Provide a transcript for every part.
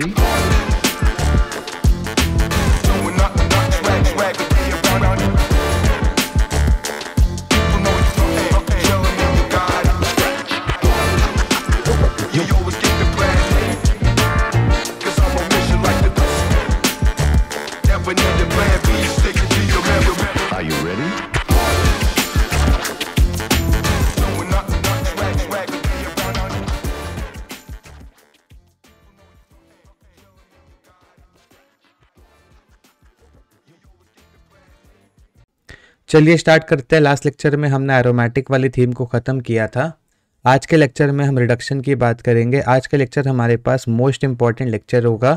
Ready? चलिए start करते हैं लास्ट लेक्चर में हमने एरोमेटिक वाली थीम को ख़त्म किया था आज के लेक्चर में हम रिडक्शन की बात करेंगे आज का लेक्चर हमारे पास मोस्ट इम्पॉर्टेंट लेक्चर होगा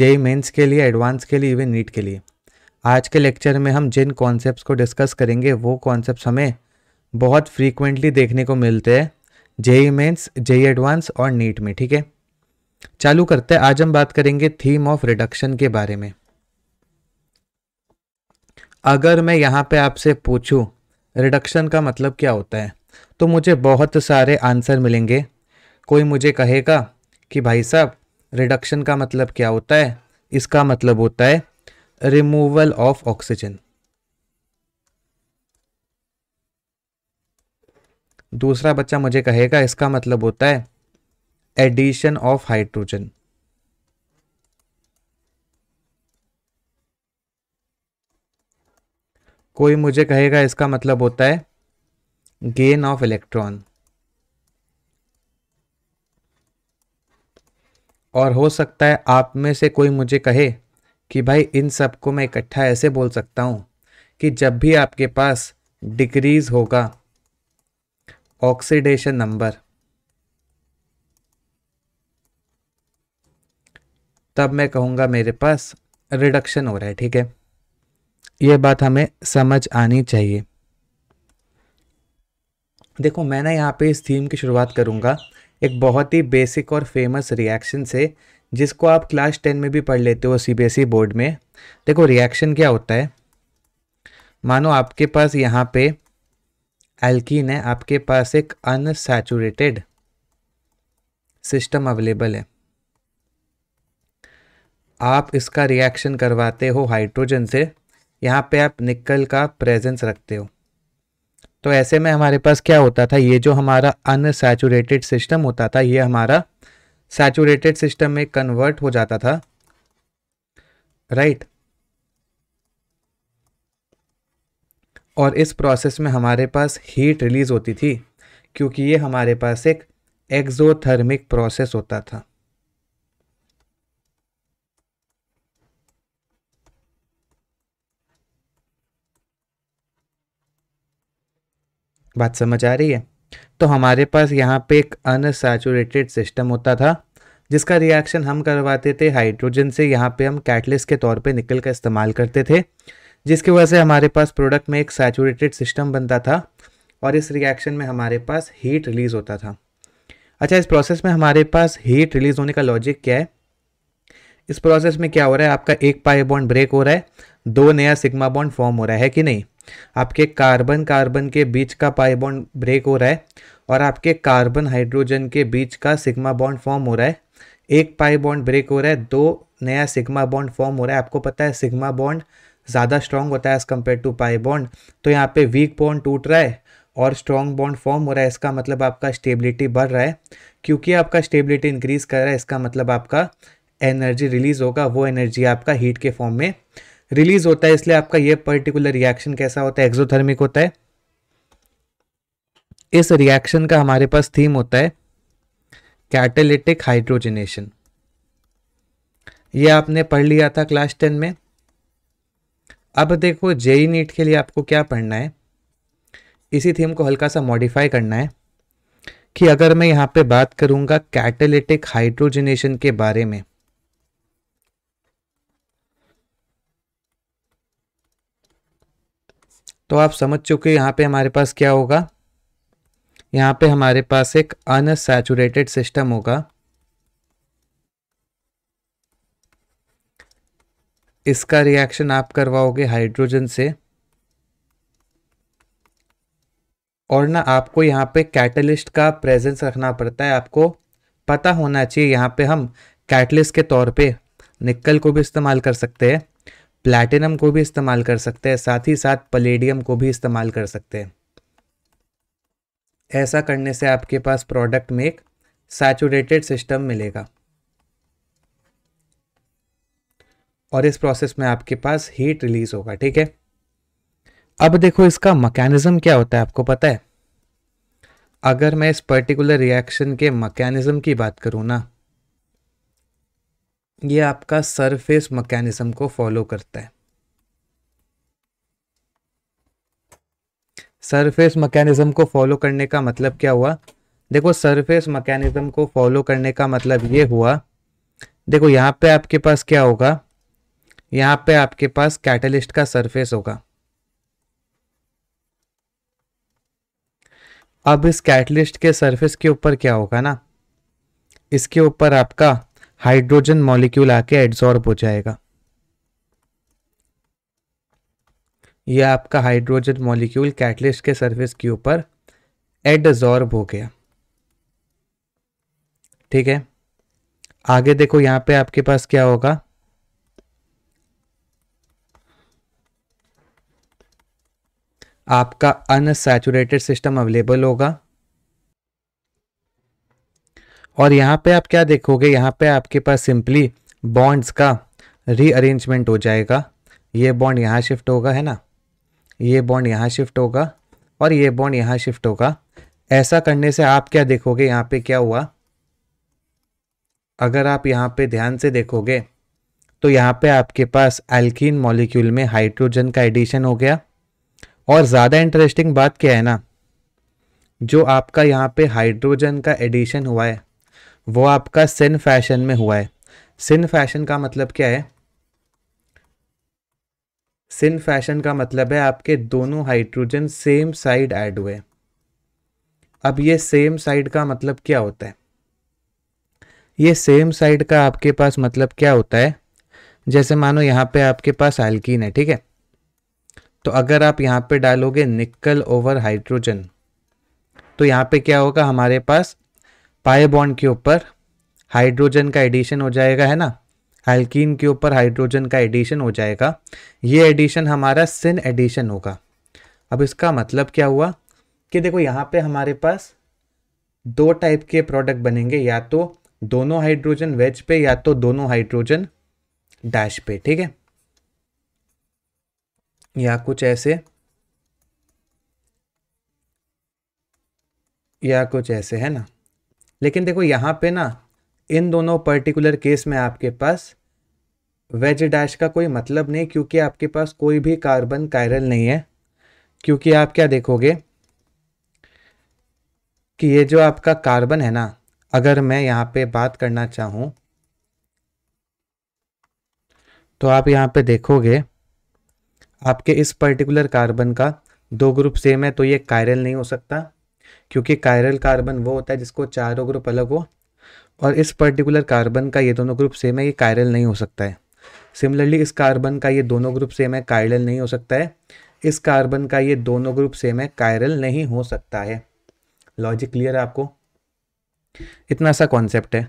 जेई मेंस के लिए एडवांस के लिए इवन नीट के लिए आज के लेक्चर में हम जिन कॉन्सेप्ट्स को डिस्कस करेंगे वो कॉन्सेप्ट हमें बहुत फ्रीक्वेंटली देखने को मिलते हैं जेई मेन्स जेई एडवांस और नीट में ठीक है चालू करते हैं आज हम बात करेंगे थीम ऑफ रिडक्शन के बारे में अगर मैं यहाँ पे आपसे पूछूँ रिडक्शन का मतलब क्या होता है तो मुझे बहुत सारे आंसर मिलेंगे कोई मुझे कहेगा कि भाई साहब रिडक्शन का मतलब क्या होता है इसका मतलब होता है रिमूवल ऑफ ऑक्सीजन दूसरा बच्चा मुझे कहेगा इसका मतलब होता है एडिशन ऑफ हाइड्रोजन कोई मुझे कहेगा इसका मतलब होता है गेन ऑफ इलेक्ट्रॉन और हो सकता है आप में से कोई मुझे कहे कि भाई इन सबको मैं इकट्ठा ऐसे बोल सकता हूँ कि जब भी आपके पास डिक्रीज होगा ऑक्सीडेशन नंबर तब मैं कहूँगा मेरे पास रिडक्शन हो रहा है ठीक है ये बात हमें समझ आनी चाहिए देखो मैं ना यहाँ पे इस थीम की शुरुआत करूँगा एक बहुत ही बेसिक और फेमस रिएक्शन से जिसको आप क्लास टेन में भी पढ़ लेते हो सीबीएसई बोर्ड e में देखो रिएक्शन क्या होता है मानो आपके पास यहाँ पे एल्कीन है आपके पास एक अनसैचुरेटेड सिस्टम अवेलेबल है आप इसका रिएक्शन करवाते हो हाइड्रोजन से यहाँ पे आप निकल का प्रेजेंस रखते हो तो ऐसे में हमारे पास क्या होता था ये जो हमारा अनसैचुरेटेड सिस्टम होता था ये हमारा सैचुरेटेड सिस्टम में कन्वर्ट हो जाता था राइट right? और इस प्रोसेस में हमारे पास हीट रिलीज़ होती थी क्योंकि ये हमारे पास एक एक्जोथर्मिक प्रोसेस होता था बात समझ आ रही है तो हमारे पास यहाँ पे एक अनसेचुरेटेड सिस्टम होता था जिसका रिएक्शन हम करवाते थे हाइड्रोजन से यहाँ पे हम कैटलिस्ट के तौर पे निकल का इस्तेमाल करते थे जिसकी वजह से हमारे पास प्रोडक्ट में एक सैचुरेटेड सिस्टम बनता था और इस रिएक्शन में हमारे पास हीट रिलीज़ होता था अच्छा इस प्रोसेस में हमारे पास हीट रिलीज़ होने का लॉजिक क्या है इस प्रोसेस में क्या हो रहा है आपका एक पाए बॉन्ड ब्रेक हो रहा है दो नया सिग्मा बॉन्ड फॉर्म हो रहा है कि नहीं आपके कार्बन कार्बन के बीच का पाई बॉन्ड ब्रेक हो रहा है और आपके कार्बन हाइड्रोजन के बीच का सिग्मा बॉन्ड फॉर्म हो रहा है एक पाई बॉन्ड ब्रेक हो रहा है दो नया सिग्मा बॉन्ड फॉर्म हो रहा है आपको पता है सिग्मा बॉन्ड ज़्यादा स्ट्रॉन्ग होता है as compare to pi bond तो यहाँ पे वीक बॉन्ड टूट रहा है और स्ट्रॉन्ग बॉन्ड फॉर्म हो रहा है इसका मतलब आपका स्टेबिलिटी बढ़ रहा है क्योंकि आपका स्टेबिलिटी इंक्रीज़ कर रहा है इसका मतलब आपका एनर्जी रिलीज़ होगा वो एनर्जी आपका हीट के फॉर्म में रिलीज होता है इसलिए आपका ये पर्टिकुलर रिएक्शन कैसा होता है एक्सोथर्मिक होता है इस रिएक्शन का हमारे पास थीम होता है कैटेलिटिक हाइड्रोजनेशन ये आपने पढ़ लिया था क्लास टेन में अब देखो जेई नीट e के लिए आपको क्या पढ़ना है इसी थीम को हल्का सा मॉडिफाई करना है कि अगर मैं यहाँ पे बात करूँगा कैटेलिटिक हाइड्रोजनेशन के बारे में तो आप समझ चुके यहाँ पे हमारे पास क्या होगा यहाँ पे हमारे पास एक अनसेचुरेटेड सिस्टम होगा इसका रिएक्शन आप करवाओगे हाइड्रोजन से और ना आपको यहाँ पे कैटलिस्ट का प्रेजेंस रखना पड़ता है आपको पता होना चाहिए यहाँ पे हम कैटलिस्ट के तौर पे निकल को भी इस्तेमाल कर सकते हैं प्लैटिनम को भी इस्तेमाल कर सकते हैं साथ ही साथ पलेडियम को भी इस्तेमाल कर सकते हैं ऐसा करने से आपके पास प्रोडक्ट में एक सैचुरेटेड सिस्टम मिलेगा और इस प्रोसेस में आपके पास हीट रिलीज होगा ठीक है अब देखो इसका मकैनिज़्म क्या होता है आपको पता है अगर मैं इस पर्टिकुलर रिएक्शन के मकैनिज़्म की बात करूं ना ये आपका सरफेस मकैनिज्म को फॉलो करता है सरफेस मकैनिज्म को फॉलो करने का मतलब क्या हुआ देखो सरफेस मकैनिज्म को फॉलो करने का मतलब ये हुआ देखो यहाँ पे आपके पास क्या होगा यहाँ पे आपके पास कैटलिस्ट का सरफेस होगा अब इस कैटलिस्ट के सरफेस के ऊपर क्या होगा ना इसके ऊपर आपका हाइड्रोजन मॉलिक्यूल आके एड्जॉर्ब हो जाएगा ये आपका हाइड्रोजन मॉलिक्यूल कैटलिस्ट के सरफेस के ऊपर एडजॉर्ब हो गया ठीक है आगे देखो यहां पे आपके पास क्या होगा आपका अनसेचुरेटेड सिस्टम अवेलेबल होगा और यहाँ पे आप क्या देखोगे यहाँ पे आपके पास सिंपली बॉन्ड्स का रीअरेंजमेंट हो जाएगा ये बॉन्ड यहाँ शिफ्ट होगा है ना ये बॉन्ड यहाँ शिफ्ट होगा और ये बॉन्ड यहाँ शिफ्ट होगा ऐसा करने से आप क्या देखोगे यहाँ पे क्या हुआ अगर आप यहाँ पे ध्यान से देखोगे तो यहाँ पे आपके पास एल्किन मॉलिक्यूल में हाइड्रोजन का एडिशन हो गया और ज़्यादा इंटरेस्टिंग बात क्या है ना जो आपका यहाँ पे हाइड्रोजन का एडिशन हुआ है वो आपका सिन फैशन में हुआ है सिन फैशन का मतलब क्या है सिन फैशन का मतलब है आपके दोनों हाइड्रोजन सेम साइड ऐड हुए अब ये सेम साइड का मतलब क्या होता है ये सेम साइड का आपके पास मतलब क्या होता है जैसे मानो यहाँ पे आपके पास एल्कीन है ठीक है तो अगर आप यहाँ पे डालोगे निकल ओवर हाइड्रोजन तो यहाँ पे क्या होगा हमारे पास पाए बॉन्ड के ऊपर हाइड्रोजन का एडिशन हो जाएगा है ना हल्कीन के ऊपर हाइड्रोजन का एडिशन हो जाएगा ये एडिशन हमारा सिन एडिशन होगा अब इसका मतलब क्या हुआ कि देखो यहाँ पे हमारे पास दो टाइप के प्रोडक्ट बनेंगे या तो दोनों हाइड्रोजन वेज पे या तो दोनों हाइड्रोजन डैश पे ठीक है या कुछ ऐसे या कुछ ऐसे है ना लेकिन देखो यहाँ पे ना इन दोनों पर्टिकुलर केस में आपके पास वेज डैश का कोई मतलब नहीं क्योंकि आपके पास कोई भी कार्बन कायरल नहीं है क्योंकि आप क्या देखोगे कि ये जो आपका कार्बन है ना अगर मैं यहाँ पे बात करना चाहूँ तो आप यहाँ पे देखोगे आपके इस पर्टिकुलर कार्बन का दो ग्रुप सेम है तो ये कायरल नहीं हो सकता क्योंकि कायरल कार्बन वो होता है जिसको चारों ग्रुप अलग हो और इस पर्टिकुलर कार्बन का ये दोनों ग्रुप सेम है ये कायरल नहीं हो सकता है सिमिलरली इस कार्बन का ये दोनों ग्रुप सेम है कायरल नहीं हो सकता है इस कार्बन का ये दोनों ग्रुप सेम है कायरल नहीं हो सकता है लॉजिक क्लियर है आपको इतना सा कॉन्सेप्ट है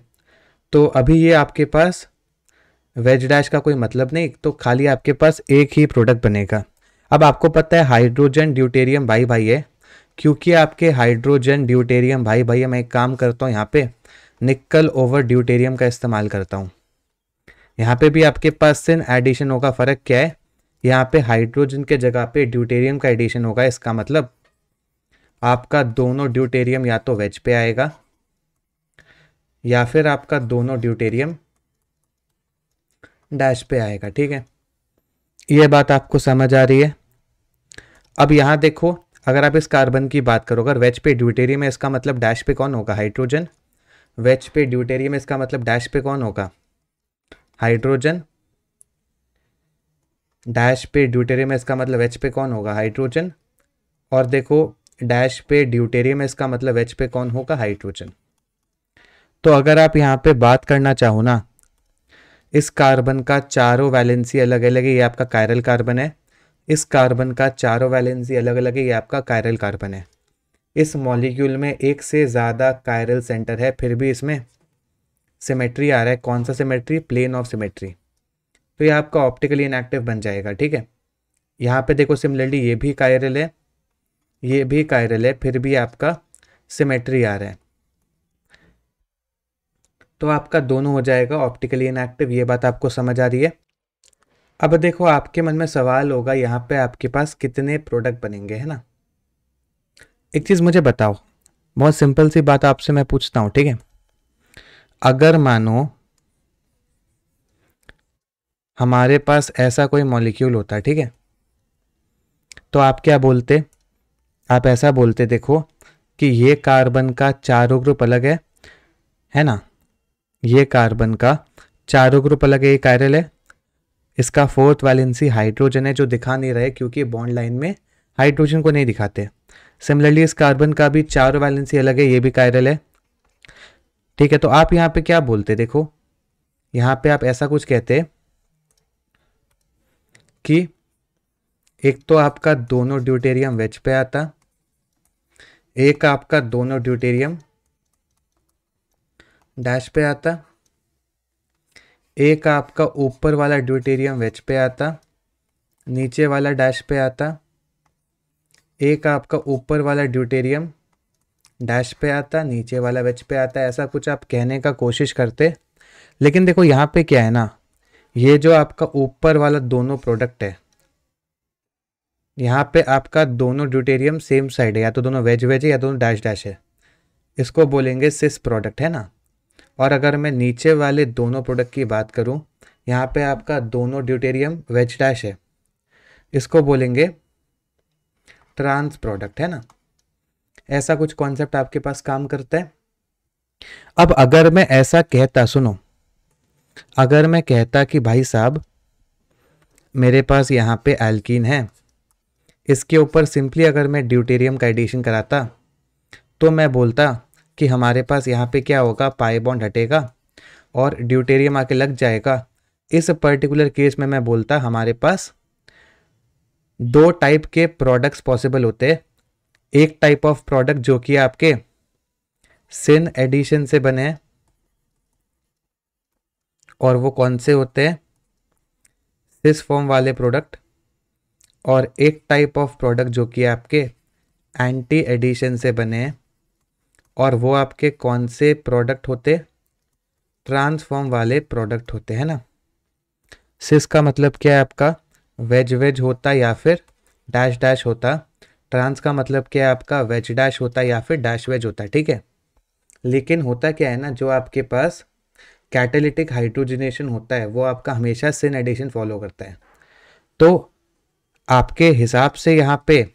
तो अभी ये आपके पास वेज डैश का कोई मतलब नहीं तो खाली आपके पास एक ही प्रोडक्ट बनेगा अब आपको पता है हाइड्रोजन ड्यूटेरियम भाई भाई है क्योंकि आपके हाइड्रोजन ड्यूटेरियम भाई भैया मैं एक काम करता हूँ यहाँ पे निकल ओवर ड्यूटेरियम का इस्तेमाल करता हूँ यहाँ पे भी आपके पास सिन एडिशन होगा फ़र्क क्या है यहाँ पे हाइड्रोजन के जगह पे ड्यूटेरियम का एडिशन होगा इसका मतलब आपका दोनों ड्यूटेरियम या तो वेज पे आएगा या फिर आपका दोनों ड्यूटेरियम डैश पे आएगा ठीक है ये बात आपको समझ आ रही है अब यहाँ देखो अगर आप इस कार्बन की बात करो अगर वेज पे ड्यूटेरियम है इसका मतलब डैश पे कौन होगा हाइड्रोजन वेज पे ड्यूटेरियम है इसका मतलब डैश पे कौन होगा हाइड्रोजन डैश पे ड्यूटेरियम है इसका मतलब वेज पे कौन होगा हाइड्रोजन और देखो डैश पे ड्यूटेरियम है इसका मतलब वेज पे कौन होगा हाइड्रोजन तो अगर आप यहाँ पे बात करना चाहो ना इस कार्बन का चारों वैलेंसी अलग अलग है ये आपका कायरल कार्बन है इस कार्बन का चारों वैलेंसी अलग अलग है ये आपका कायरल कार्बन है इस मॉलिक्यूल में एक से ज़्यादा कायरल सेंटर है फिर भी इसमें सिमेट्री आ रहा है कौन सा सिमेट्री प्लेन ऑफ सिमेट्री तो ये आपका ऑप्टिकली इनएक्टिव बन जाएगा ठीक है यहाँ पे देखो सिमिलरली ये भी कायरल है ये भी कायरल है फिर भी आपका सिमेट्री आ रहा है तो आपका दोनों हो जाएगा ऑप्टिकली इनएक्टिव ये बात आपको समझ आ रही है अब देखो आपके मन में सवाल होगा यहाँ पे आपके पास कितने प्रोडक्ट बनेंगे है ना एक चीज़ मुझे बताओ बहुत सिंपल सी बात आपसे मैं पूछता हूँ ठीक है अगर मानो हमारे पास ऐसा कोई मॉलिक्यूल होता ठीक है तो आप क्या बोलते आप ऐसा बोलते देखो कि ये कार्बन का चारों ग्रुप अलग है है ना ये कार्बन का चारों ग्रुप अलग है ये कायरल है इसका फोर्थ वैलेंसी हाइड्रोजन है जो दिखा नहीं रहे क्योंकि बॉन्ड लाइन में हाइड्रोजन को नहीं दिखाते सिमिलरली इस कार्बन का भी चारों वैलेंसी अलग है ये भी कायरल है ठीक है तो आप यहाँ पे क्या बोलते देखो यहाँ पे आप ऐसा कुछ कहते कि एक तो आपका दोनों ड्यूटेरियम वेज पे आता एक आपका दोनों ड्यूटेरियम डैश पे आता एक आपका ऊपर वाला ड्यूटेरियम वेज पे आता नीचे वाला डैश पे आता एक आपका ऊपर वाला ड्यूटेरियम डैश पे आता नीचे वाला वेज पे आता ऐसा कुछ आप कहने का कोशिश करते लेकिन देखो यहाँ पे क्या है ना ये जो आपका ऊपर वाला दोनों प्रोडक्ट है यहाँ पे आपका दोनों ड्यूटेरियम सेम साइड है या तो दोनों वेज वेज है या दोनों डैश डैश है इसको बोलेंगे सिस प्रोडक्ट है ना और अगर मैं नीचे वाले दोनों प्रोडक्ट की बात करूँ यहाँ पे आपका दोनों ड्यूटेरियम वेज डैश है इसको बोलेंगे ट्रांस प्रोडक्ट है ना ऐसा कुछ कॉन्सेप्ट आपके पास काम करता है अब अगर मैं ऐसा कहता सुनो अगर मैं कहता कि भाई साहब मेरे पास यहाँ पे एल्किन है इसके ऊपर सिंपली अगर मैं ड्यूटेरियम का एडिशन कराता तो मैं बोलता कि हमारे पास यहाँ पे क्या होगा पाई बॉन्ड हटेगा और ड्यूटेरियम आके लग जाएगा इस पर्टिकुलर केस में मैं बोलता हमारे पास दो टाइप के प्रोडक्ट्स पॉसिबल होते एक टाइप ऑफ प्रोडक्ट जो कि आपके सिन एडिशन से बने हैं और वो कौन से होते हैं सिस फॉर्म वाले प्रोडक्ट और एक टाइप ऑफ प्रोडक्ट जो कि आपके एंटी एडिशन से बने हैं और वो आपके कौन से प्रोडक्ट होते ट्रांसफॉर्म वाले प्रोडक्ट होते हैं ना सिस का मतलब क्या है आपका वेज वेज होता या फिर डैश डैश होता ट्रांस का मतलब क्या है आपका वेज डैश होता या फिर डैश वेज होता ठीक है लेकिन होता क्या है ना जो आपके पास कैटेलिटिक हाइड्रोजनेशन होता है वो आपका हमेशा सिन एडिशन फॉलो करता है तो आपके हिसाब से यहाँ पे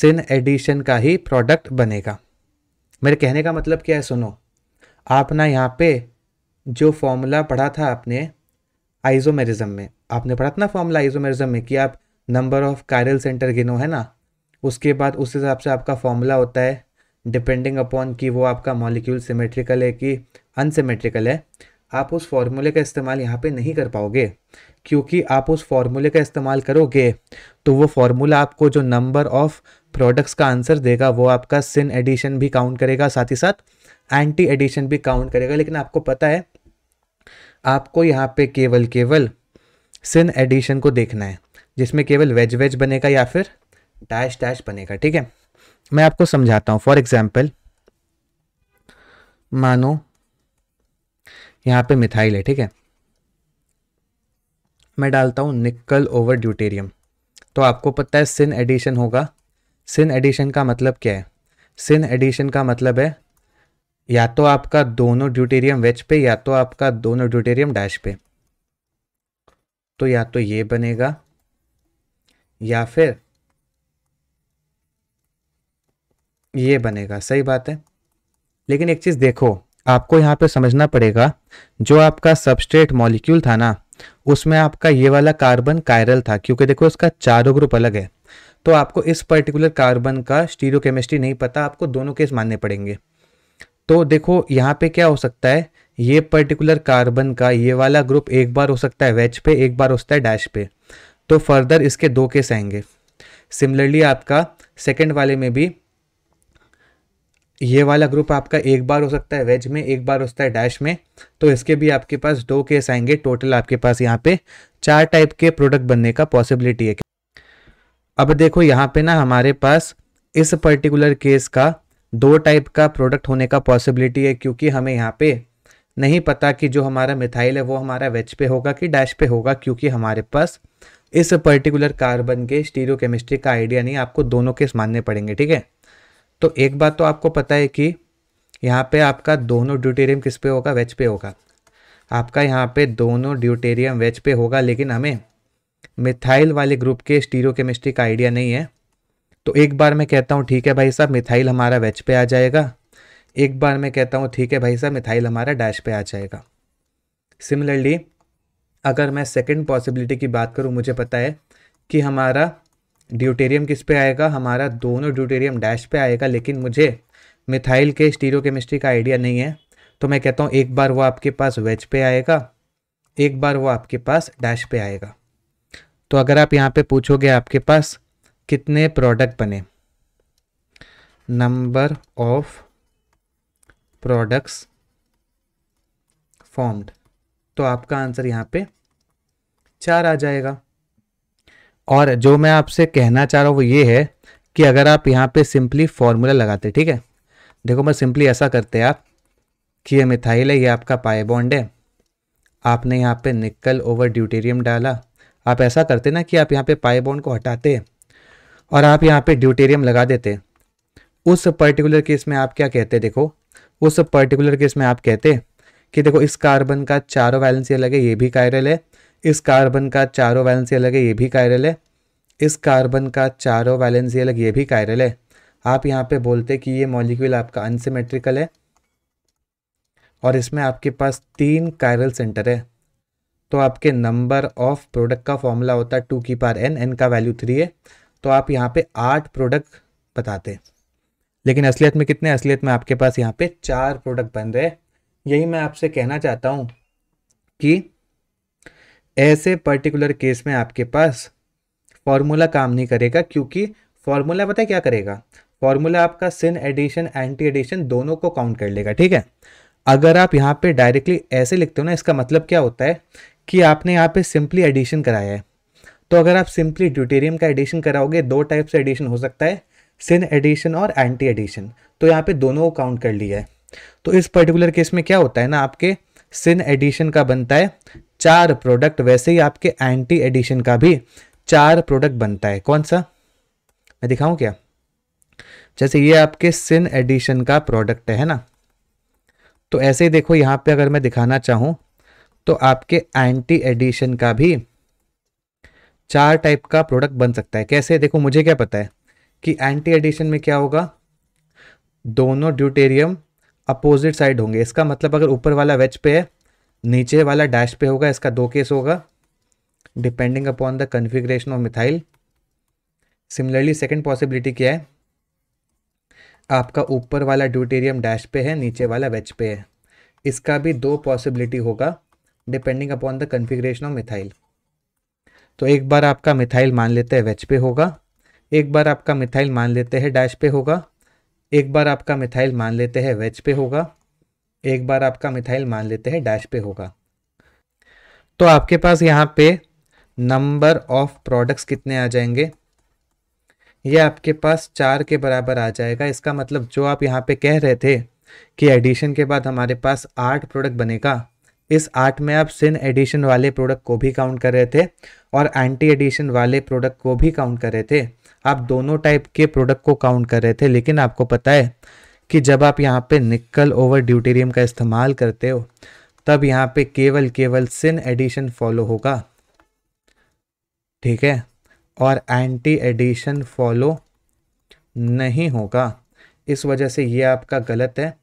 सिन एडिशन का ही प्रोडक्ट बनेगा मेरे कहने का मतलब क्या है सुनो आप ना यहाँ पे जो फॉर्मूला पढ़ा था आपने आइजोमेरिज्म में आपने पढ़ा था ना फॉर्मूला आइजोमेरिज्म में कि आप नंबर ऑफ कायरल सेंटर गिनो है ना उसके बाद उस हिसाब से आपका फॉर्मूला होता है डिपेंडिंग अपॉन कि वो आपका मॉलिक्यूल सिमेट्रिकल है कि अनसिमेट्रिकल है आप उस फार्मूले का इस्तेमाल यहाँ पे नहीं कर पाओगे क्योंकि आप उस फार्मूले का इस्तेमाल करोगे तो वो फार्मूला आपको जो नंबर ऑफ़ प्रोडक्ट्स का आंसर देगा वो आपका सिन एडिशन भी काउंट करेगा साथ ही साथ एंटी एडिशन भी काउंट करेगा लेकिन आपको पता है आपको यहाँ पे केवल केवल सिन एडिशन को देखना है जिसमें केवल वेज वेज बनेगा या फिर डैश डैश बनेगा ठीक है मैं आपको समझाता हूँ फॉर एग्जाम्पल मानो यहाँ पे मिथाइल है ठीक है मैं डालता हूँ निकल ओवर ड्यूटेरियम तो आपको पता है सिन एडिशन होगा सिन एडिशन का मतलब क्या है सिन एडिशन का मतलब है या तो आपका दोनों ड्यूटेरियम वेज पे या तो आपका दोनों ड्यूटेरियम डैश पे तो या तो ये बनेगा या फिर ये बनेगा सही बात है लेकिन एक चीज़ देखो आपको यहां पे समझना पड़ेगा जो आपका सबस्ट्रेट मॉलिक्यूल था ना उसमें आपका ये वाला कार्बन कायरल था क्योंकि देखो इसका चारों ग्रुप अलग है तो आपको इस पर्टिकुलर कार्बन का स्टीरोकेमिस्ट्री नहीं पता आपको दोनों केस मानने पड़ेंगे तो देखो यहाँ पे क्या हो सकता है ये पर्टिकुलर कार्बन का ये वाला ग्रुप एक बार हो सकता है वेज पे एक बार हो सकता है डैश पे तो फर्दर इसके दो केस आएंगे सिमिलरली आपका सेकेंड वाले में भी ये वाला ग्रुप आपका एक बार हो सकता है वेज में एक बार हो सकता है डैश में तो इसके भी आपके पास दो केस आएंगे टोटल आपके पास यहाँ पे चार टाइप के प्रोडक्ट बनने का पॉसिबिलिटी है अब देखो यहाँ पे ना हमारे पास इस पर्टिकुलर केस का दो टाइप का प्रोडक्ट होने का पॉसिबिलिटी है क्योंकि हमें यहाँ पे नहीं पता कि जो हमारा मिथाइल है वो हमारा वेच पे होगा कि डैश पे होगा क्योंकि हमारे पास इस पर्टिकुलर कार्बन के स्टीरियो केमिस्ट्री का आइडिया नहीं आपको दोनों केस मानने पड़ेंगे ठीक है तो एक बात तो आपको पता है कि यहाँ पे आपका दोनों ड्यूटेरियम किस पे होगा वेच पे होगा आपका यहाँ पे दोनों ड्यूटेरियम वेच पे होगा लेकिन हमें मिथाइल वाले ग्रुप के स्टीरो केमिस्ट्री का आइडिया नहीं है तो एक बार मैं कहता हूँ ठीक है भाई साहब मिथाइल हमारा वेज पे आ जाएगा एक बार मैं कहता हूँ ठीक है भाई साहब मिथाइल हमारा डैश पे आ जाएगा सिमिलरली अगर मैं सेकंड पॉसिबिलिटी की बात करूँ मुझे पता है कि हमारा ड्यूटेरियम किस पे आएगा हमारा दोनों ड्यूटेरियम डैश पे आएगा लेकिन मुझे मिथाइल के स्टीरो केमिस्ट्री का आइडिया नहीं है तो मैं कहता हूँ एक बार वो आपके पास वेज पे आएगा एक बार वो आपके पास डैश पे आएगा तो अगर आप यहाँ पे पूछोगे आपके पास कितने प्रोडक्ट बने नंबर ऑफ प्रोडक्ट्स फॉर्म्ड तो आपका आंसर यहाँ पे चार आ जाएगा और जो मैं आपसे कहना चाह रहा हूँ वो ये है कि अगर आप यहाँ पे सिंपली फॉर्मूला लगाते ठीक है देखो मैं सिंपली ऐसा करते आप कि ये मिथाइल है ये आपका पाए बॉन्ड है आपने यहाँ पे निकल ओवर ड्यूटेरियम डाला आप ऐसा करते ना कि आप यहाँ पे पाए बॉन्ड को हटाते और आप यहाँ पे ड्यूटेरियम लगा देते उस पर्टिकुलर केस में आप क्या कहते देखो उस पर्टिकुलर केस में आप कहते कि देखो इस कार्बन का चारों वैलेंसी अलग है ये भी कायरल है इस कार्बन का चारों वैलेंसी अलग है ये भी कायरल है इस कार्बन का चारों वैलेंसी अलग ये भी कायरल है आप यहाँ पे बोलते कि ये मॉलिक्यूल आपका अनसिमेट्रिकल है और इसमें आपके पास तीन कायरल सेंटर है तो आपके नंबर ऑफ प्रोडक्ट का फॉर्मूला होता है टू की पार एन एन का वैल्यू थ्री है तो आप यहाँ पे आठ प्रोडक्ट बताते लेकिन असलियत में कितने असलियत में आपके पास यहाँ पे चार प्रोडक्ट बन रहे यही मैं आपसे कहना चाहता हूँ कि ऐसे पर्टिकुलर केस में आपके पास फॉर्मूला काम नहीं करेगा क्योंकि फॉर्मूला पता है क्या करेगा फॉर्मूला आपका सिन एडिशन एंटी एडिशन दोनों को काउंट कर लेगा ठीक है अगर आप यहाँ पे डायरेक्टली ऐसे लिखते हो ना इसका मतलब क्या होता है कि आपने यहाँ पे सिंपली एडिशन कराया है तो अगर आप सिंपली ड्यूटेरियम का एडिशन कराओगे दो टाइप से एडिशन हो सकता है सिन एडिशन और एंटी एडिशन तो यहाँ पे दोनों को काउंट कर लिया है तो इस पर्टिकुलर केस में क्या होता है ना आपके सिन एडिशन का बनता है चार प्रोडक्ट वैसे ही आपके एंटी एडिशन का भी चार प्रोडक्ट बनता है कौन सा मैं दिखाऊं क्या जैसे ये आपके सिन एडिशन का प्रोडक्ट है ना तो ऐसे ही देखो यहाँ पे अगर मैं दिखाना चाहूँ तो आपके एंटी एडिशन का भी चार टाइप का प्रोडक्ट बन सकता है कैसे देखो मुझे क्या पता है कि एंटी एडिशन में क्या होगा दोनों ड्यूटेरियम अपोजिट साइड होंगे इसका मतलब अगर ऊपर वाला वेज पे है नीचे वाला डैश पे होगा इसका दो केस होगा depending upon the configuration of methyl similarly second possibility क्या है आपका ऊपर वाला ड्यूटेरियम डैश पे है नीचे वाला वेज पे है इसका भी दो पॉसिबिलिटी होगा depending upon the configuration of methyl तो एक बार आपका मिथाइल मान लेते हैं वेच पे होगा एक बार आपका मिथाइल मान लेते हैं डैश पे होगा एक बार आपका मिथाइल मान लेते हैं वेच पे होगा एक बार आपका मिथाइल मान लेते हैं डैश पे होगा तो आपके पास यहाँ पे नंबर ऑफ प्रोडक्ट्स कितने आ जाएंगे ये आपके पास चार के बराबर आ जाएगा इसका मतलब जो आप यहाँ पे कह रहे थे कि एडिशन के बाद हमारे पास आठ प्रोडक्ट बनेगा इस आर्ट में आप सिन एडिशन वाले प्रोडक्ट को भी काउंट कर रहे थे और एंटी एडिशन वाले प्रोडक्ट को भी काउंट कर रहे थे आप दोनों टाइप के प्रोडक्ट को काउंट कर रहे थे लेकिन आपको पता है कि जब आप यहाँ पे निकल ओवर ड्यूटेरियम का इस्तेमाल करते हो तब यहाँ पे केवल केवल सिन एडिशन फॉलो होगा ठीक है और एंटी एडिशन फॉलो नहीं होगा इस वजह से ये आपका गलत है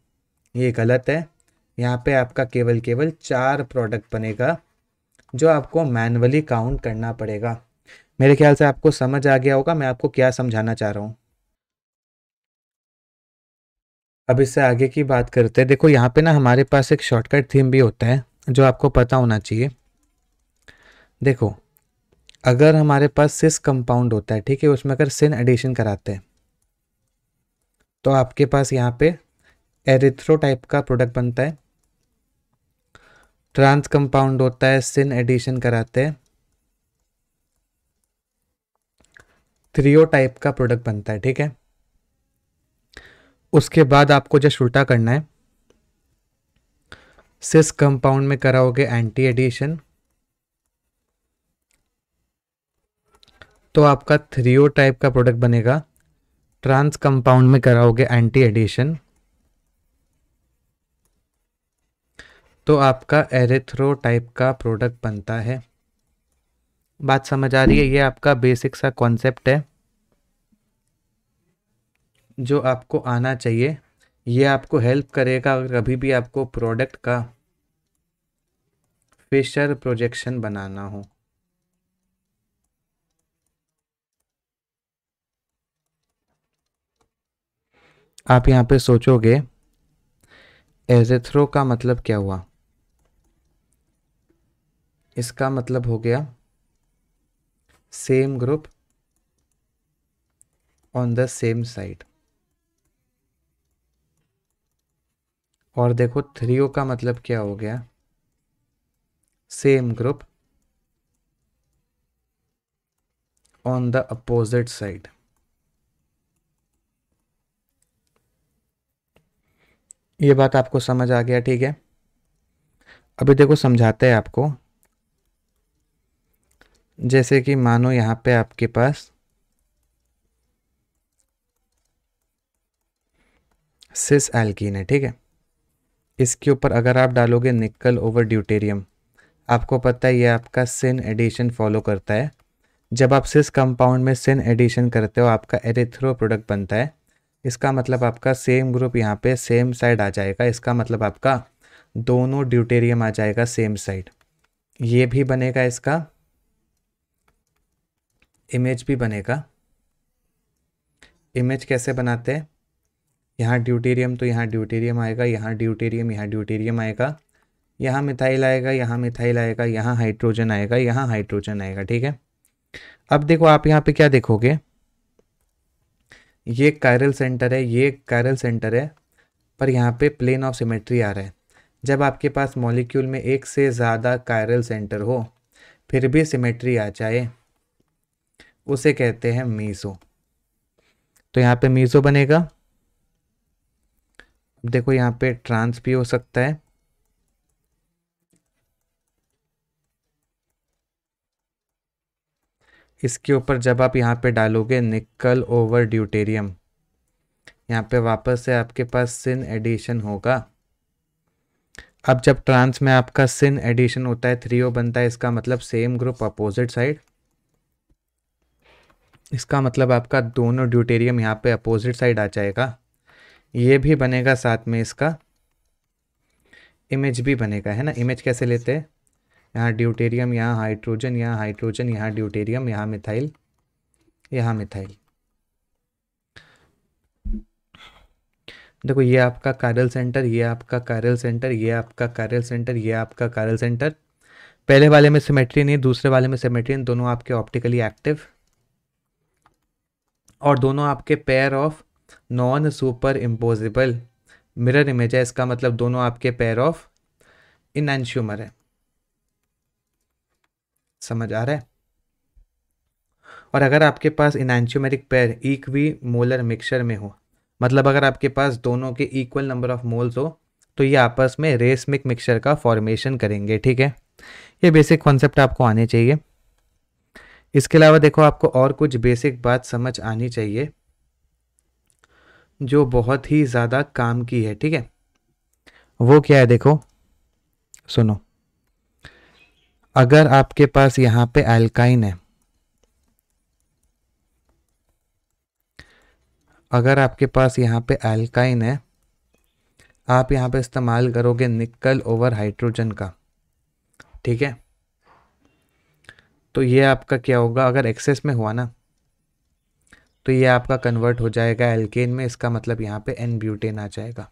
ये गलत है यहाँ पे आपका केवल केवल चार प्रोडक्ट बनेगा जो आपको मैनुअली काउंट करना पड़ेगा मेरे ख्याल से आपको समझ आ गया होगा मैं आपको क्या समझाना चाह रहा हूँ अब इससे आगे की बात करते हैं देखो यहाँ पे ना हमारे पास एक शॉर्टकट थीम भी होता है जो आपको पता होना चाहिए देखो अगर हमारे पास सिस कंपाउंड होता है ठीक है उसमें अगर सिन एडिशन कराते हैं तो आपके पास यहाँ पे एरिथ्रो टाइप का प्रोडक्ट बनता है ट्रांस कंपाउंड होता है सिन एडिशन कराते हैं थ्रियो टाइप का प्रोडक्ट बनता है ठीक है उसके बाद आपको जस्ट उल्टा करना है सिस कंपाउंड में कराओगे एंटी एडिशन तो आपका थ्रियो टाइप का प्रोडक्ट बनेगा ट्रांस कंपाउंड में कराओगे एंटी एडिशन तो आपका एरेथ्रो टाइप का प्रोडक्ट बनता है बात समझ आ रही है ये आपका बेसिक सा कॉन्सेप्ट है जो आपको आना चाहिए ये आपको हेल्प करेगा अगर कभी भी आपको प्रोडक्ट का फेशर प्रोजेक्शन बनाना हो आप यहाँ पे सोचोगे एजेथ्रो का मतलब क्या हुआ इसका मतलब हो गया same group on the same side और देखो थ्रियो का मतलब क्या हो गया same group on the opposite side ये बात आपको समझ आ गया ठीक है अभी देखो समझाते हैं आपको जैसे कि मानो यहाँ पे आपके पास सिस एल्कीन है ठीक है इसके ऊपर अगर आप डालोगे निकल ओवर ड्यूटेरियम आपको पता है ये आपका सिन एडिशन फॉलो करता है जब आप सिस कंपाउंड में सिन एडिशन करते हो आपका एरिथ्रो प्रोडक्ट बनता है इसका मतलब आपका सेम ग्रुप यहाँ पे सेम साइड आ जाएगा इसका मतलब आपका दोनों ड्यूटेरियम आ जाएगा सेम साइड ये भी बनेगा इसका इमेज भी बनेगा इमेज कैसे बनाते हैं यहाँ ड्यूटेरियम तो यहाँ ड्यूटेरियम आएगा यहाँ ड्यूटेरियम यहाँ ड्यूटेरियम आएगा यहाँ मिथाइल आएगा यहाँ मिथाइल आएगा यहाँ हाइड्रोजन आएगा यहाँ हाइड्रोजन आएगा ठीक है अब देखो आप यहाँ पे क्या देखोगे ये कायरल सेंटर है ये कायरल सेंटर है पर यहाँ पे प्लेन ऑफ सिमेट्री आ रहा है जब आपके पास मॉलिक्यूल में एक से ज़्यादा कायरल सेंटर हो फिर भी सिमेट्री आ जाए उसे कहते हैं मीसो तो यहाँ पे मीसो बनेगा देखो यहाँ पे ट्रांस भी हो सकता है इसके ऊपर जब आप यहाँ पे डालोगे निकल ओवर ड्यूटेरियम यहाँ पे वापस से आपके पास सिन एडिशन होगा अब जब ट्रांस में आपका सिन एडिशन होता है थ्री ओ बनता है इसका मतलब सेम ग्रुप अपोजिट साइड इसका मतलब आपका दोनों ड्यूटेरियम यहाँ पे अपोजिट साइड आ जाएगा ये भी बनेगा साथ में इसका इमेज भी बनेगा है ना इमेज कैसे लेते हैं यहाँ ड्यूटेरियम यहाँ हाइड्रोजन यहाँ हाइड्रोजन यहाँ ड्यूटेरियम यहाँ मिथाइल यहाँ मिथाइल देखो ये आपका कारल सेंटर ये आपका कारल सेंटर ये आपका कारल सेंटर ये आपका कारल सेंटर पहले वाले में सिमेट्री नहीं दूसरे वाले में सिमेट्री दोनों आपके ऑप्टिकली एक्टिव और दोनों आपके pair of non superimposable mirror image है इसका मतलब दोनों आपके पेयर ऑफ इनशूमर है समझ आ रहा है और अगर आपके पास enantiomeric pair equimolar mixture में हो मतलब अगर आपके पास दोनों के इक्वल नंबर ऑफ मोल्स हो तो ये आपस में रेसमिक मिक्सचर का फॉर्मेशन करेंगे ठीक है ये बेसिक कॉन्सेप्ट आपको आने चाहिए इसके अलावा देखो आपको और कुछ बेसिक बात समझ आनी चाहिए जो बहुत ही ज़्यादा काम की है ठीक है वो क्या है देखो सुनो अगर आपके पास यहाँ पे एल्काइन है अगर आपके पास यहाँ पे एल्काइन है आप यहाँ पे इस्तेमाल करोगे निकल ओवर हाइड्रोजन का ठीक है तो ये आपका क्या होगा अगर एक्सेस में हुआ ना तो ये आपका कन्वर्ट हो जाएगा एल्केन में इसका मतलब यहाँ पे एन ब्यूटेन आ जाएगा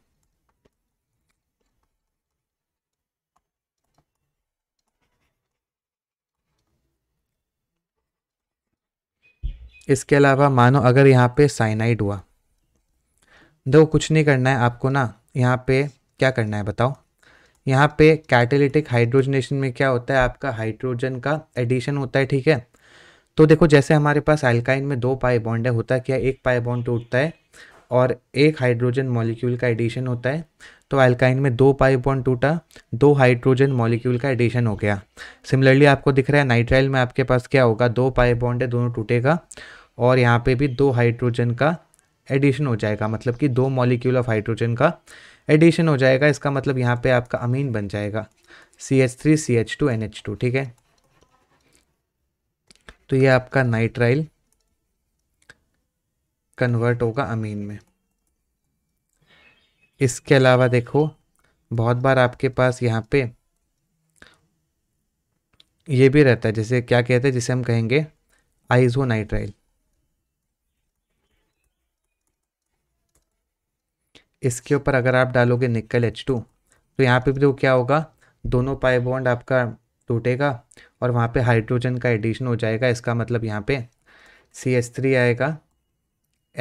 इसके अलावा मानो अगर यहाँ पे साइनाइड हुआ दो कुछ नहीं करना है आपको ना यहाँ पे क्या करना है बताओ यहाँ पे कैटेलिटिक हाइड्रोजनेशन में क्या होता है आपका हाइड्रोजन का एडिशन होता है ठीक है तो देखो जैसे हमारे पास एल्काइन में दो पाई बॉन्ड है होता क्या एक पाई बॉन्ड टूटता है और एक हाइड्रोजन मॉलिक्यूल का एडिशन होता है तो एल्काइन में दो पाई बॉन्ड टूटा दो हाइड्रोजन मॉलिक्यूल का एडिशन हो गया सिमिलरली आपको दिख रहा है नाइट्राइल में आपके पास क्या होगा दो पाई बॉन्ड है दोनों टूटेगा और यहाँ पर भी दो हाइड्रोजन का एडिशन हो जाएगा मतलब कि दो मॉलिक्यूल ऑफ हाइड्रोजन का एडिशन हो जाएगा इसका मतलब यहाँ पे आपका अमीन बन जाएगा C H three C H two N H two ठीक है तो ये आपका नाइट्राइल कन्वर्ट होगा अमीन में इसके अलावा देखो बहुत बार आपके पास यहाँ पे ये भी रहता है जैसे क्या कहते हैं जिसे हम कहेंगे आइजो नाइट्राइल इसके ऊपर अगर आप डालोगे निकल एच टू तो यहाँ पे भी तो क्या होगा दोनों पाए बॉन्ड आपका टूटेगा और वहाँ पे हाइड्रोजन का एडिशन हो जाएगा इसका मतलब यहाँ पे सी एस थ्री आएगा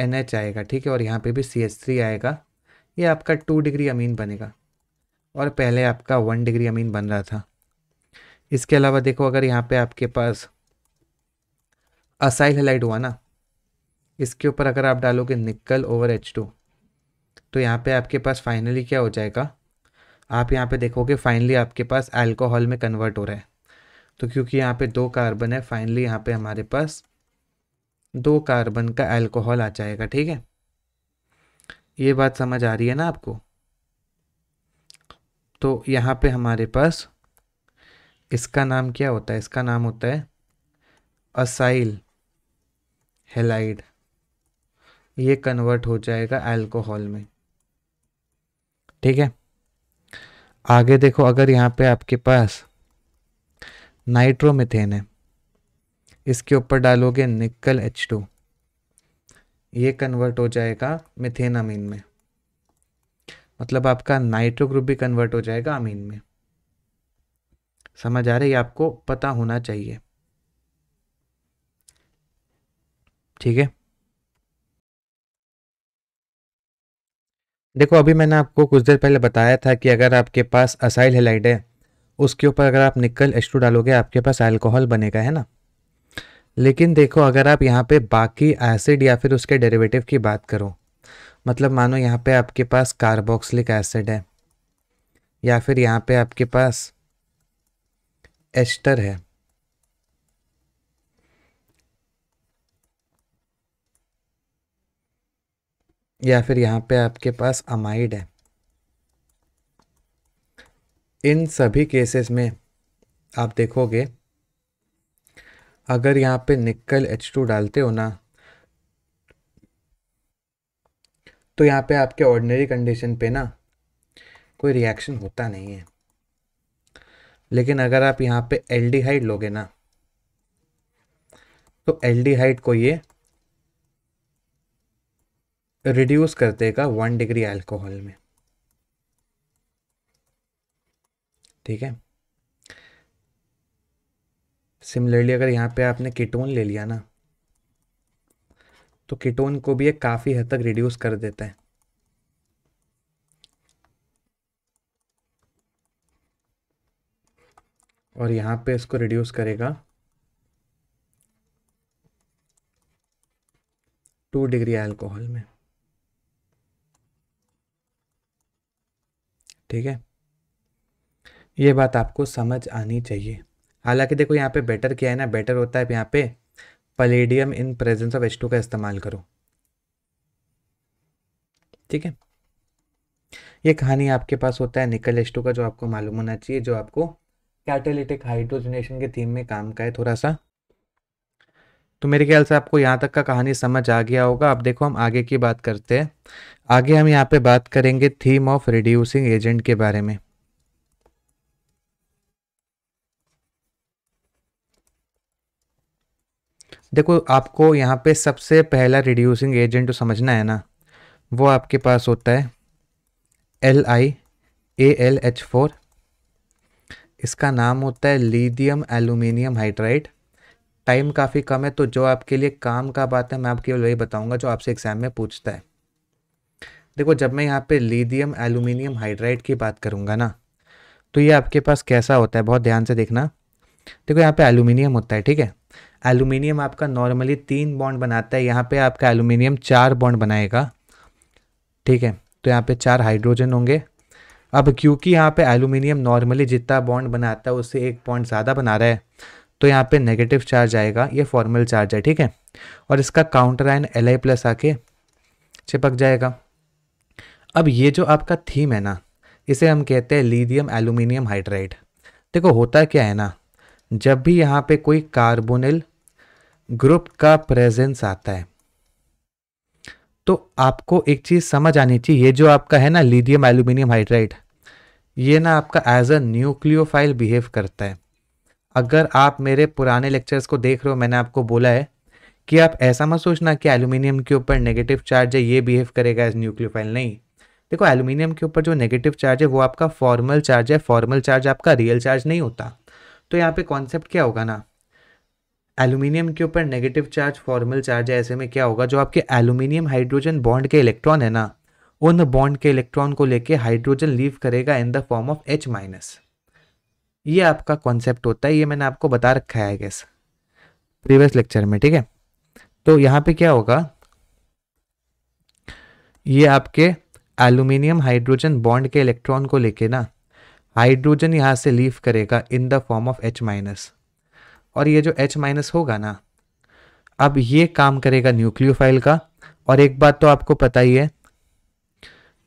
एन एच आएगा ठीक है और यहाँ पे भी सी एस थ्री आएगा ये आपका टू डिग्री अमीन बनेगा और पहले आपका वन डिग्री अमीन बन रहा था इसके अलावा देखो अगर यहाँ पर आपके पास असाइल हेलाइट हुआ ना इसके ऊपर अगर आप डालोगे निकल ओवर एच टू तो यहाँ पे आपके पास फाइनली क्या हो जाएगा आप यहाँ पे देखोगे फाइनली आपके पास अल्कोहल में कन्वर्ट हो रहा है तो क्योंकि यहाँ पे दो कार्बन है फाइनली यहाँ पे हमारे पास दो कार्बन का अल्कोहल आ जाएगा ठीक है ये बात समझ आ रही है ना आपको तो यहाँ पे हमारे पास इसका नाम क्या होता है इसका नाम होता है असाइल हेलाइड ये कन्वर्ट हो जाएगा अल्कोहल में ठीक है आगे देखो अगर यहाँ पे आपके पास नाइट्रोमिथेन है इसके ऊपर डालोगे निकल एच टू ये कन्वर्ट हो जाएगा मिथेन अमीन में मतलब आपका नाइट्रो ग्रुप भी कन्वर्ट हो जाएगा अमीन में समझ आ रही है आपको पता होना चाहिए ठीक है देखो अभी मैंने आपको कुछ देर पहले बताया था कि अगर आपके पास असाइल हेलाइड है उसके ऊपर अगर आप निकल एच डालोगे आपके पास अल्कोहल बनेगा है ना लेकिन देखो अगर आप यहाँ पे बाकी एसिड या फिर उसके डेरिवेटिव की बात करो मतलब मानो यहाँ पे आपके पास कार्बोक्सलिक एसिड है या फिर यहाँ पे आपके पास एस्टर है या फिर यहाँ पे आपके पास अमाइड है इन सभी केसेस में आप देखोगे अगर यहाँ पे निकल एच टू डालते हो ना तो यहाँ पे आपके ऑर्डिनरी कंडीशन पे ना कोई रिएक्शन होता नहीं है लेकिन अगर आप यहाँ पे एल लोगे ना तो एल को ये रिड्यूस कर देगा वन डिग्री अल्कोहल में ठीक है सिमिलरली अगर यहाँ पे आपने कीटोन ले लिया ना तो कीटोन को भी ये काफ़ी हद तक रिड्यूस कर देता है और यहाँ पे इसको रिड्यूस करेगा टू डिग्री अल्कोहल में ठीक है ये बात आपको समझ आनी चाहिए हालांकि देखो यहाँ पे बेटर क्या है ना बेटर होता है यहाँ पे palladium in presence of H का इस्तेमाल करो ठीक है ये कहानी आपके पास होता है निकल एच का जो आपको मालूम होना चाहिए जो आपको कैटेलिटिक हाइड्रोजनेशन के थीम में काम का है थोड़ा सा तो मेरे ख्याल से आपको यहाँ तक का कहानी समझ आ गया होगा अब देखो हम आगे की बात करते हैं आगे हम यहाँ पे बात करेंगे थीम ऑफ रिड्यूसिंग एजेंट के बारे में देखो आपको यहाँ पे सबसे पहला रिड्यूसिंग एजेंट जो समझना है ना वो आपके पास होता है L I A L H four इसका नाम होता है लीडियम एल्यूमिनियम हाइड्राइड टाइम काफ़ी कम है तो जो आपके लिए काम का बात है मैं आपके लिए वही बताऊंगा जो आपसे एग्जाम में पूछता है देखो जब मैं यहाँ पे लीदियम एल्यूमिनियम हाइड्राइड की बात करूँगा ना तो ये आपके पास कैसा होता है बहुत ध्यान से देखना देखो यहाँ पे एल्यूमिनियम होता है ठीक है एल्यूमिनियम आपका नॉर्मली तीन बॉन्ड बनाता है यहाँ पे आपका एल्यूमिनियम चार बॉन्ड बनाएगा ठीक है तो यहाँ पे चार हाइड्रोजन होंगे अब क्योंकि यहाँ पे एल्यूमिनियम नॉर्मली जितना बॉन्ड बनाता है उससे एक बॉन्ड ज़्यादा बना रहा है तो यहाँ पे नेगेटिव चार्ज आएगा ये फॉर्मल चार्ज है ठीक है और इसका काउंटर आइन एल आई प्लस आके चिपक जाएगा अब ये जो आपका थीम है ना इसे हम कहते हैं लीडियम एल्यूमिनियम हाइड्राइड देखो होता क्या है ना जब भी यहाँ पे कोई कार्बोनिल ग्रुप का प्रेजेंस आता है तो आपको एक चीज़ समझ आनी चाहिए ये जो आपका है ना लीदियम एल्यूमिनियम हाइड्राइड ये ना आपका एज अ न्यूक्लियोफाइल बिहेव करता है अगर आप मेरे पुराने लेक्चर्स को देख रहे हो मैंने आपको बोला है कि आप ऐसा मत सोचना कि एलुमिनियम के ऊपर नेगेटिव चार्ज है ये बिहेव करेगा एज न्यूक्लियोफाइल नहीं देखो एल्यूमिनियम के ऊपर जो नेगेटिव चार्ज है वो आपका फॉर्मल चार्ज है फॉर्मल चार्ज आपका रियल चार्ज नहीं होता तो यहाँ पे कॉन्सेप्ट क्या होगा ना एलुमिनियम के ऊपर नेगेटिव चार्ज फॉर्मल चार्ज है ऐसे में क्या होगा जो आपके एल्यूमिनियम हाइड्रोजन बॉन्ड के इलेक्ट्रॉन है ना उन बॉन्ड के इलेक्ट्रॉन को लेके हाइड्रोजन लीव करेगा in the form of H minus ये आपका कॉन्सेप्ट होता है ये मैंने आपको बता रखा है गैस प्रीवियस लेक्चर में ठीक है तो यहाँ पे क्या होगा ये आपके एल्यूमिनियम हाइड्रोजन बॉन्ड के इलेक्ट्रॉन को लेके ना हाइड्रोजन यहाँ से लीव करेगा in the form of H minus और ये जो एच माइनस होगा ना अब ये काम करेगा न्यूक्लियोफाइल का और एक बात तो आपको पता ही है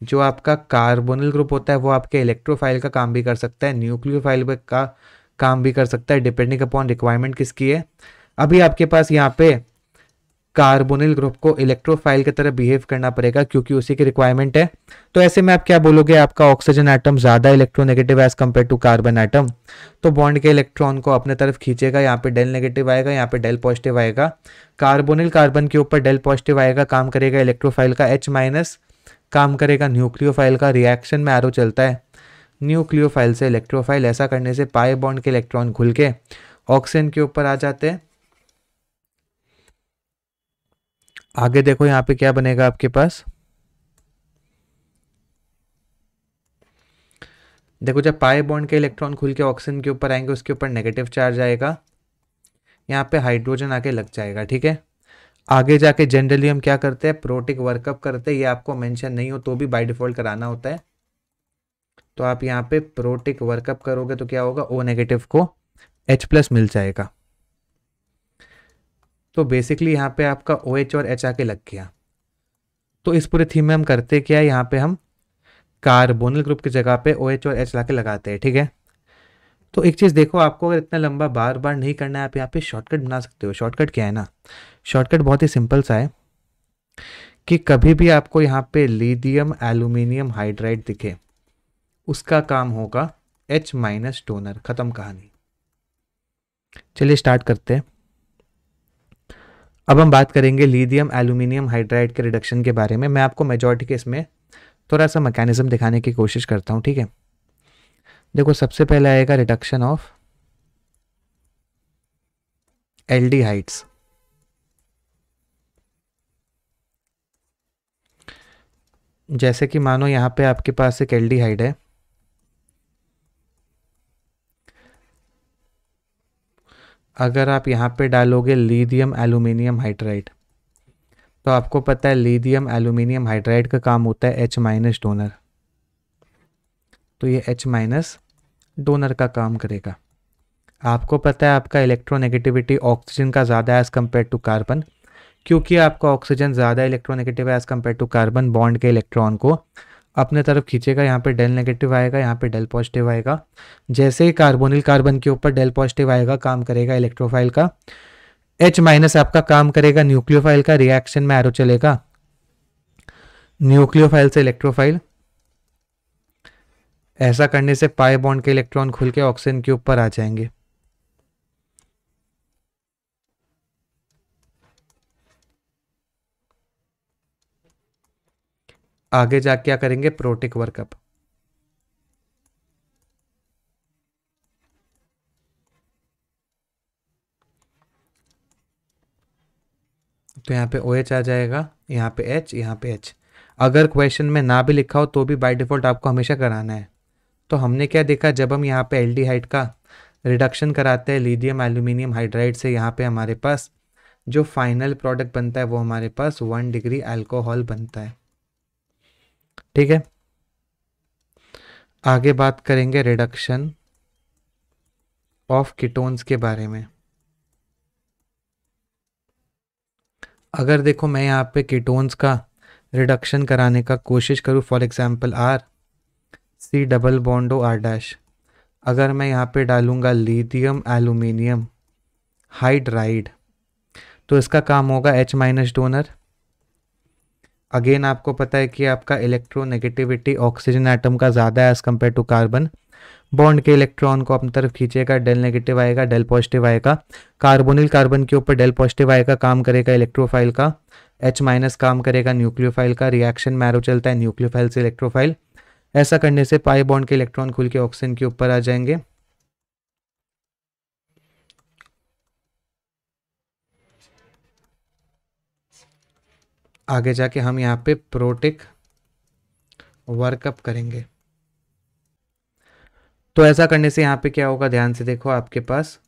जो आपका कार्बोनिल ग्रुप होता है वो आपके इलेक्ट्रोफाइल का काम भी कर सकता है न्यूक्लियोफाइल का काम भी कर सकता है डिपेंडिंग अपॉन रिक्वायरमेंट किसकी है अभी आपके पास यहाँ पे कार्बोनिल ग्रुप को इलेक्ट्रोफाइल की तरह बिहेव करना पड़ेगा क्योंकि उसी की रिक्वायरमेंट है तो ऐसे में आप क्या बोलोगे आपका ऑक्सीजन आइटम ज़्यादा electronegative as compare to carbon atom तो बॉन्ड के इलेक्ट्रॉन को अपने तरफ खींचेगा यहाँ पे डेल नेगेटिव आएगा यहाँ पे डेल पॉजिटिव आएगा कार्बोनिल कार्बन के ऊपर डेल पॉजिटिव आएगा काम करेगा इलेक्ट्रोफाइल का एच माइनस काम करेगा न्यूक्लियोफाइल का रिएक्शन में एरो चलता है न्यूक्लियोफाइल से इलेक्ट्रोफाइल ऐसा करने से पाए बॉन्ड के इलेक्ट्रॉन घुल के ऑक्सीजन के ऊपर आ जाते हैं आगे देखो यहाँ पे क्या बनेगा आपके पास देखो जब पाए बॉन्ड के इलेक्ट्रॉन खुल के ऑक्सीजन के ऊपर आएंगे उसके ऊपर नेगेटिव चार्ज आएगा यहाँ पे हाइड्रोजन आके लग जाएगा ठीक है आगे जाके जनरली हम क्या करते हैं प्रोटिक वर्कअप करते हैं ये आपको मेंशन नहीं हो तो भी बाय डिफॉल्ट कराना होता है तो आप यहाँ पे प्रोटिक वर्कअप करोगे तो क्या होगा ओ नेगेटिव को एच प्लस मिल जाएगा तो बेसिकली यहाँ पे आपका ओ OH और एच आके लग गया तो इस पूरे थीम में हम करते क्या है यहाँ पे हम कार्बोनल ग्रुप की जगह पे ओ OH और एच ला के लगाते हैं ठीक है तो एक चीज़ देखो आपको अगर इतना लंबा बार बार नहीं करना है आप यहाँ पे शॉर्टकट बना सकते हो शॉर्टकट क्या है ना शॉर्टकट बहुत ही सिंपल सा है कि कभी भी आपको यहाँ पे लीडियम एल्यूमिनियम हाइड्राइड दिखे उसका काम होगा एच माइनस टोनर ख़त्म कहानी चलिए स्टार्ट करते हैं अब हम बात करेंगे लीडियम एल्यूमिनियम हाइड्राइड के रिडक्शन के बारे में मैं आपको मेजोरिटी के इसमें थोड़ा सा मैकेनिज्म दिखाने की कोशिश करता हूँ ठीक है देखो सबसे पहले आएगा reduction of aldehydes जैसे कि मानो यहां पे आपके पास एक एल डी हाइड है अगर आप यहां पे डालोगे लीडियम एल्यूमिनियम हाइड्राइड तो आपको पता है लीडियम एल्यूमिनियम हाइड्राइड का काम होता है एच माइनस डोनर तो ये एच माइनस डोनर का काम करेगा आपको पता है आपका इलेक्ट्रोनेगेटिविटी ऑक्सीजन का ज़्यादा है एज़ कम्पेयर टू कार्बन क्योंकि आपका ऑक्सीजन ज़्यादा इलेक्ट्रोनेगेटिव है as compare to carbon bond के इलेक्ट्रॉन को अपने तरफ खींचेगा यहाँ पे डेल नेगेटिव आएगा यहाँ पे डेल पॉजिटिव आएगा जैसे ही कार्बोनिल कार्बन के ऊपर डेल पॉजिटिव आएगा काम करेगा इलेक्ट्रोफाइल का एच माइनस आपका काम करेगा न्यूक्लियोफाइल का रिएक्शन में एरो चलेगा न्यूक्लियोफाइल से इलेक्ट्रोफाइल ऐसा करने से पाए बॉन्ड के इलेक्ट्रॉन खुल के ऑक्सीजन के ऊपर आ जाएंगे आगे जाके क्या करेंगे प्रोटिक वर्कअप तो यहां पे ओ OH आ जाएगा यहां पे H यहां पे H अगर क्वेश्चन में ना भी लिखा हो तो भी बाय डिफॉल्ट आपको हमेशा कराना है तो हमने क्या देखा जब हम यहाँ पे एल्डिहाइड का रिडक्शन कराते हैं लीडियम एल्यूमिनियम हाइड्राइड से यहाँ पे हमारे पास जो फाइनल प्रोडक्ट बनता है वो हमारे पास वन डिग्री अल्कोहल बनता है ठीक है आगे बात करेंगे रिडक्शन ऑफ कीटोन्स के बारे में अगर देखो मैं यहाँ पे कीटोन्स का रिडक्शन कराने का कोशिश करूँ for example R C double bond O R dash अगर मैं यहाँ पे डालूँगा लीथियम एलुमिनियम हाइड्राइड तो इसका काम होगा एच माइनस डोनर अगेन आपको पता है कि आपका इलेक्ट्रोनेगेटिविटी ऑक्सीजन एटम का ज़्यादा है as compare to carbon bond के इलेक्ट्रॉन को अपनी तरफ खींचेगा डेल नेगेटिव आएगा डेल पॉजिटिव आएगा कार्बोनिल कार्बन के ऊपर डेल पॉजिटिव आएगा काम करेगा इलेक्ट्रोफाइल का एच माइनस काम करेगा न्यूक्लियोफाइल का रिएक्शन मैरो चलता है न्यूक्लियोफाइल से इलेक्ट्रोफाइल ऐसा करने से पाई बॉन्ड के इलेक्ट्रॉन खुल के ऑक्सीजन के ऊपर आ जाएंगे आगे जाके हम यहाँ पे प्रोटिक वर्कअप करेंगे तो ऐसा करने से यहाँ पे क्या होगा ध्यान से देखो आपके पास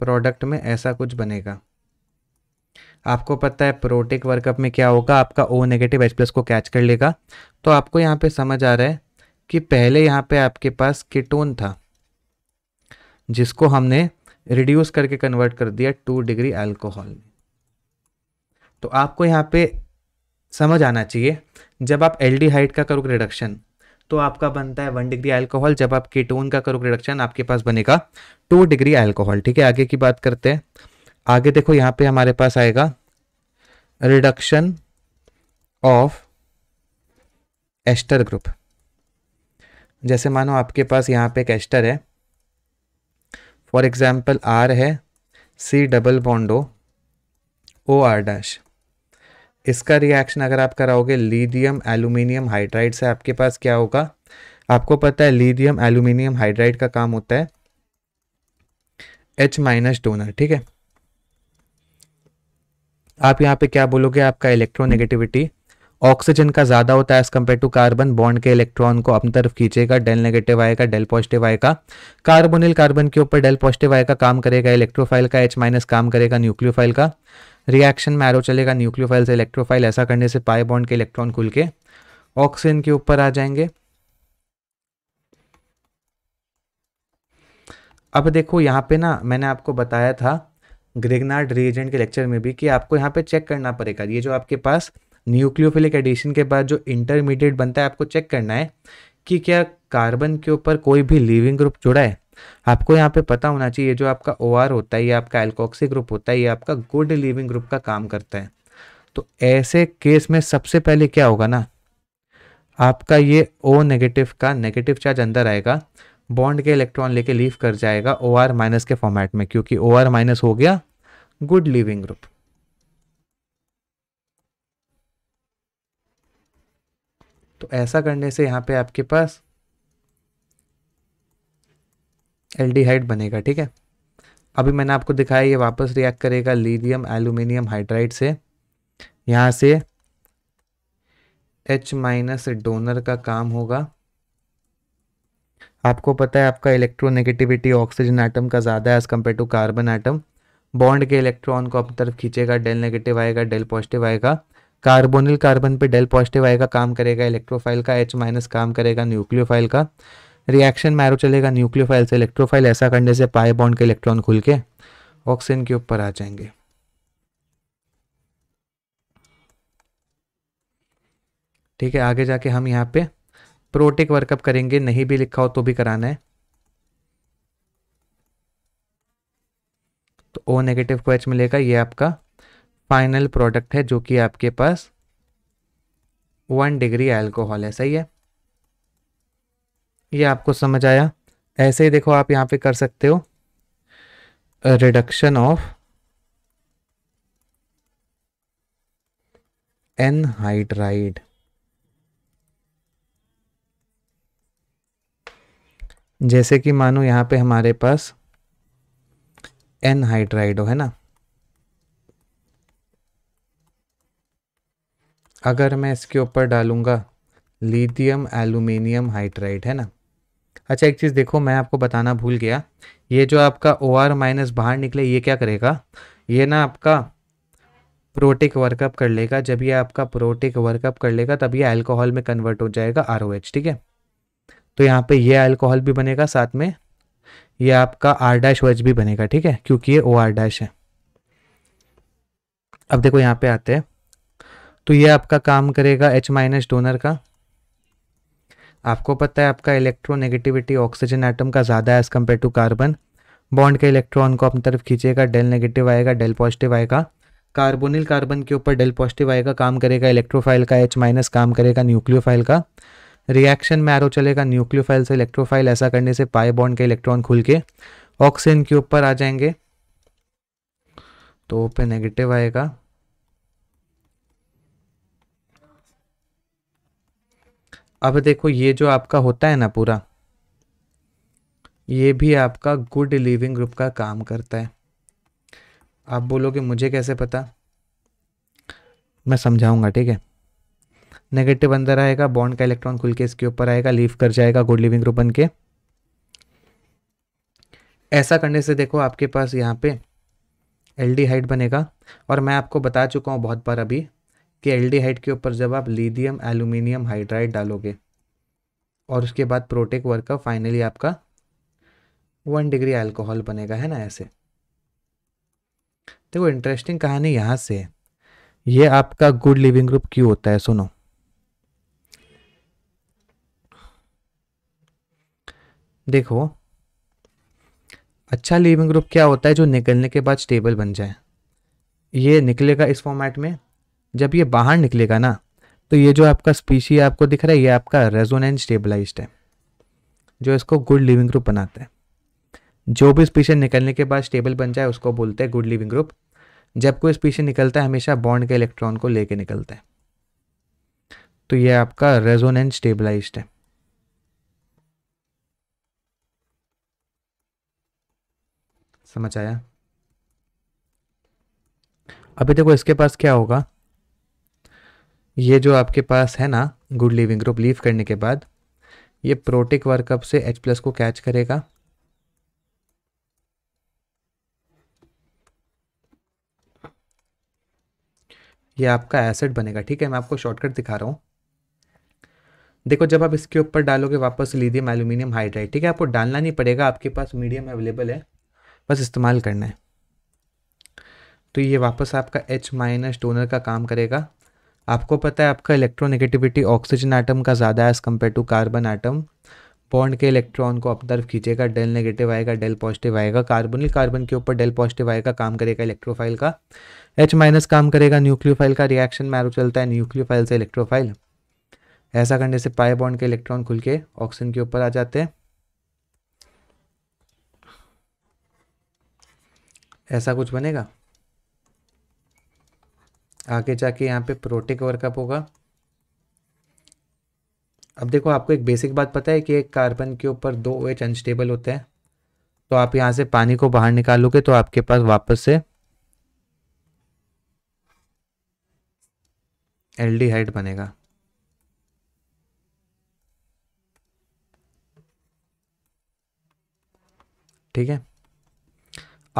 प्रोडक्ट में ऐसा कुछ बनेगा आपको पता है प्रोटिक वर्कअप में क्या होगा आपका ओ नेगेटिव एच प्लस को कैच कर लेगा तो आपको यहाँ पे समझ आ रहा है कि पहले यहाँ पे आपके पास कीटोन था जिसको हमने रिड्यूस करके कन्वर्ट कर दिया टू डिग्री अल्कोहल में तो आपको यहाँ पे समझ आना चाहिए जब आप एल्डिहाइड का करोगे रिडक्शन तो आपका बनता है वन डिग्री अल्कोहल जब आप कीटोन का करोगे रिडक्शन आपके पास बनेगा टू डिग्री अल्कोहल ठीक है आगे की बात करते हैं आगे देखो यहाँ पे हमारे पास आएगा रिडक्शन ऑफ एस्टर ग्रुप जैसे मानो आपके पास यहाँ पे कैस्टर है फॉर एग्ज़ाम्पल आर है C double बॉन्डो O R dash इसका रिएक्शन अगर आप कराओगे लीडियम एलुमिनियम हाइड्राइड से आपके पास क्या होगा आपको पता है लीडियम एलुमिनियम हाइड्राइड का काम होता है एच माइनस डोनर ठीक है आप यहाँ पे क्या बोलोगे आपका इलेक्ट्रोनेगेटिविटी ऑक्सीजन का ज़्यादा होता है as compare to carbon bond के इलेक्ट्रॉन को अपनी तरफ खींचेगा डेल नेगेटिव आएगा डेल पॉजिटिव आएगा कार्बोनिल कार्बन के ऊपर डेल पॉजिटिव आएगा काम करेगा इलेक्ट्रोफाइल का एच माइनस काम करेगा न्यूक्लियोफाइल का रिएक्शन में एरो चलेगा न्यूक्लियोफाइल से इलेक्ट्रोफाइल ऐसा करने से पाए बॉन्ड के इलेक्ट्रॉन खुल के ऑक्सीजन के ऊपर आ जाएंगे अब देखो यहाँ पे ना मैंने आपको बताया था ग्रेगनार्ड रिएजेंट के लेक्चर में भी कि आपको यहाँ पे चेक करना पड़ेगा ये जो आपके पास न्यूक्लियोफिलिक एडिशन के बाद जो इंटरमीडिएट बनता है आपको चेक करना है कि क्या कार्बन के ऊपर कोई भी लिविंग ग्रुप जुड़ा है आपको यहाँ पे पता होना चाहिए जो आपका ओ होता है या आपका एल्कोक्सी ग्रुप होता है या आपका गुड लिविंग ग्रुप का काम करता है तो ऐसे केस में सबसे पहले क्या होगा ना आपका ये ओ नेगेटिव का नेगेटिव चार्ज अंदर आएगा बॉन्ड के इलेक्ट्रॉन लेके लीव कर जाएगा ओ आर माइनस के फॉर्मेट में क्योंकि ओ आर माइनस हो गया गुड लिविंग ग्रुप तो ऐसा करने से यहाँ पे आपके पास एल्डिहाइड बनेगा ठीक है अभी मैंने आपको दिखाया ये वापस रिएक्ट करेगा लीडियम एल्यूमिनियम हाइड्राइड से यहाँ से H- माइनस डोनर का काम होगा आपको पता है आपका इलेक्ट्रोनेगेटिविटी ऑक्सीजन आइटम का ज़्यादा है as compare to carbon atom bond के इलेक्ट्रॉन को अपनी तरफ खींचेगा डेल नेगेटिव आएगा डेल पॉजिटिव आएगा कार्बोनिल कार्बन पे डेल पॉजिटिव आएगा काम करेगा इलेक्ट्रोफाइल का एच माइनस काम करेगा न्यूक्लियोफाइल का रिएक्शन मैरो चलेगा न्यूक्लियोफाइल से इलेक्ट्रोफाइल ऐसा करने से पाए बॉन्ड के इलेक्ट्रॉन खुल के ऑक्सीजन के ऊपर आ जाएंगे ठीक है आगे जाके हम यहाँ पे प्रोटिक वर्कअप करेंगे नहीं भी लिखा हो तो भी कराना है तो ओ नेगेटिव को एच मिलेगा ये आपका फाइनल प्रोडक्ट है जो कि आपके पास वन डिग्री अल्कोहल है सही है ये आपको समझ आया ऐसे ही देखो आप यहाँ पे कर सकते हो रिडक्शन ऑफ एनहाइड्राइड जैसे कि मानो यहाँ पे हमारे पास एनहाइड्राइड हो है ना अगर मैं इसके ऊपर डालूंगा लिथियम एलुमिनियम हाइड्राइड है ना अच्छा एक चीज़ देखो मैं आपको बताना भूल गया ये जो आपका ओ आर माइनस बाहर निकले ये क्या करेगा ये ना आपका प्रोटिक वर्कअप कर लेगा जब ये आपका प्रोटिक वर्कअप कर लेगा तब ये अल्कोहल में कन्वर्ट हो जाएगा आर ओ एच ठीक है तो यहाँ पे ये अल्कोहल भी बनेगा साथ में ये आपका आर डैश ओ भी बनेगा ठीक है क्योंकि ये ओ आर डैश है अब देखो यहाँ पे आते हैं तो ये आपका काम करेगा एच माइनस डोनर का आपको पता है आपका इलेक्ट्रोनेगेटिविटी ऑक्सीजन एटम का ज़्यादा है as compare to carbon bond के इलेक्ट्रॉन को अपनी तरफ खींचेगा डेल नेगेटिव आएगा डेल पॉजिटिव आएगा कार्बोनिल कार्बन के ऊपर डेल पॉजिटिव आएगा काम करेगा इलेक्ट्रोफाइल का एच माइनस काम करेगा न्यूक्लियोफाइल का रिएक्शन में एरो चलेगा न्यूक्लियोफाइल से इलेक्ट्रोफाइल ऐसा करने से पाए बॉन्ड के इलेक्ट्रॉन खुल के ऑक्सीजन के ऊपर आ जाएंगे तो पे नेगेटिव आएगा अब देखो ये जो आपका होता है ना पूरा ये भी आपका गुड लिविंग ग्रुप का काम करता है आप बोलोगे मुझे कैसे पता मैं समझाऊंगा ठीक है नेगेटिव अंदर आएगा बॉन्ड का इलेक्ट्रॉन खुल के इसके ऊपर आएगा लीव कर जाएगा गुड लिविंग ग्रुप बन के ऐसा करने से देखो आपके पास यहाँ पे एल्डिहाइड बनेगा और मैं आपको बता चुका हूँ बहुत बार अभी कि एल्डिहाइड के ऊपर जब आप लीडियम एल्यूमिनियम हाइड्राइड डालोगे और उसके बाद प्रोटेक वर्क का फाइनली आपका वन डिग्री अल्कोहल बनेगा है ना ऐसे देखो इंटरेस्टिंग कहानी यहाँ से है ये आपका गुड लिविंग ग्रुप क्यों होता है सुनो देखो अच्छा लिविंग ग्रुप क्या होता है जो निकलने के बाद स्टेबल बन जाए ये निकलेगा इस फॉर्मेट में जब ये बाहर निकलेगा ना तो ये जो आपका स्पीशी आपको दिख रहा है ये आपका रेजोनेंस स्टेबलाइज है जो इसको गुड लिविंग ग्रुप बनाते हैं जो भी स्पीशी निकलने के बाद स्टेबल बन जाए उसको बोलते हैं गुड लिविंग ग्रुप जब कोई स्पीशी निकलता है हमेशा बॉन्ड के इलेक्ट्रॉन को लेके निकलता है तो ये आपका रेजोनेंस स्टेबलाइज है समझ आया अभी देखो इसके पास क्या होगा ये जो आपके पास है ना गुड लिविंग ग्रुप लीव करने के बाद ये प्रोटिक वर्कअप से एच प्लस को कैच करेगा ये आपका एसेट बनेगा ठीक है मैं आपको शॉर्टकट दिखा रहा हूँ देखो जब आप इसके ऊपर डालोगे वापस लीदियम एल्यूमिनियम हाइड्राइड ठीक है आपको डालना नहीं पड़ेगा आपके पास मीडियम अवेलेबल है बस इस्तेमाल करना है तो ये वापस आपका एच माइनस टोनर का काम करेगा आपको पता है आपका इलेक्ट्रोनेगेटिविटी ऑक्सीजन आइटम का ज़्यादा है as compare to carbon atom bond के इलेक्ट्रॉन को अप तरफ खींचेगा डेल नेगेटिव आएगा डेल पॉजिटिव आएगा कार्बोनिल कार्बन के ऊपर डेल पॉजिटिव आएगा काम करेगा इलेक्ट्रोफाइल का एच माइनस काम करेगा न्यूक्लियोफाइल का रिएक्शन मैरो चलता है न्यूक्लियोफाइल से इलेक्ट्रोफाइल ऐसा करने से पाए बॉन्ड के इलेक्ट्रॉन खुल के ऑक्सीजन के ऊपर आ जाते हैं ऐसा कुछ बनेगा आगे जाके यहाँ पे प्रोटिक वर्कअप होगा अब देखो आपको एक बेसिक बात पता है कि एक कार्बन के ऊपर दो ओ एच अनस्टेबल होते हैं तो आप यहाँ से पानी को बाहर निकालोगे तो आपके पास वापस से एल्डिहाइड बनेगा ठीक है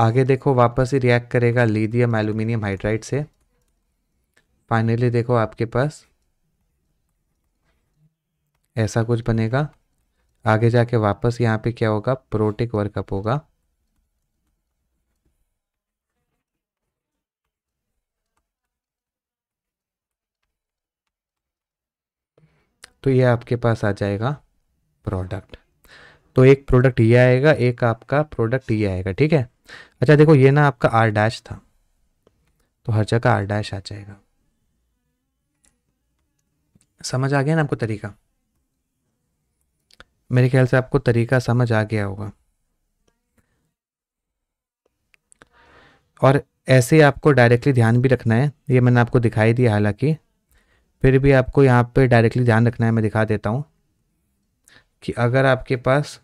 आगे देखो वापस ही रिएक्ट करेगा लीदियम एल्यूमिनियम हाइड्राइड से फाइनली देखो आपके पास ऐसा कुछ बनेगा आगे जाके वापस यहाँ पे क्या होगा प्रोटिक वर्कअप होगा तो ये आपके पास आ जाएगा प्रोडक्ट तो एक प्रोडक्ट ये आएगा एक आपका प्रोडक्ट ये आएगा ठीक है अच्छा देखो ये ना आपका आर डैश था तो हर जगह आर डैश आ जाएगा समझ आ गया ना आपको तरीका मेरे ख्याल से आपको तरीका समझ आ गया होगा और ऐसे ही आपको डायरेक्टली ध्यान भी रखना है ये मैंने आपको दिखाई दिया हालांकि फिर भी आपको यहाँ पे डायरेक्टली ध्यान रखना है मैं दिखा देता हूँ कि अगर आपके पास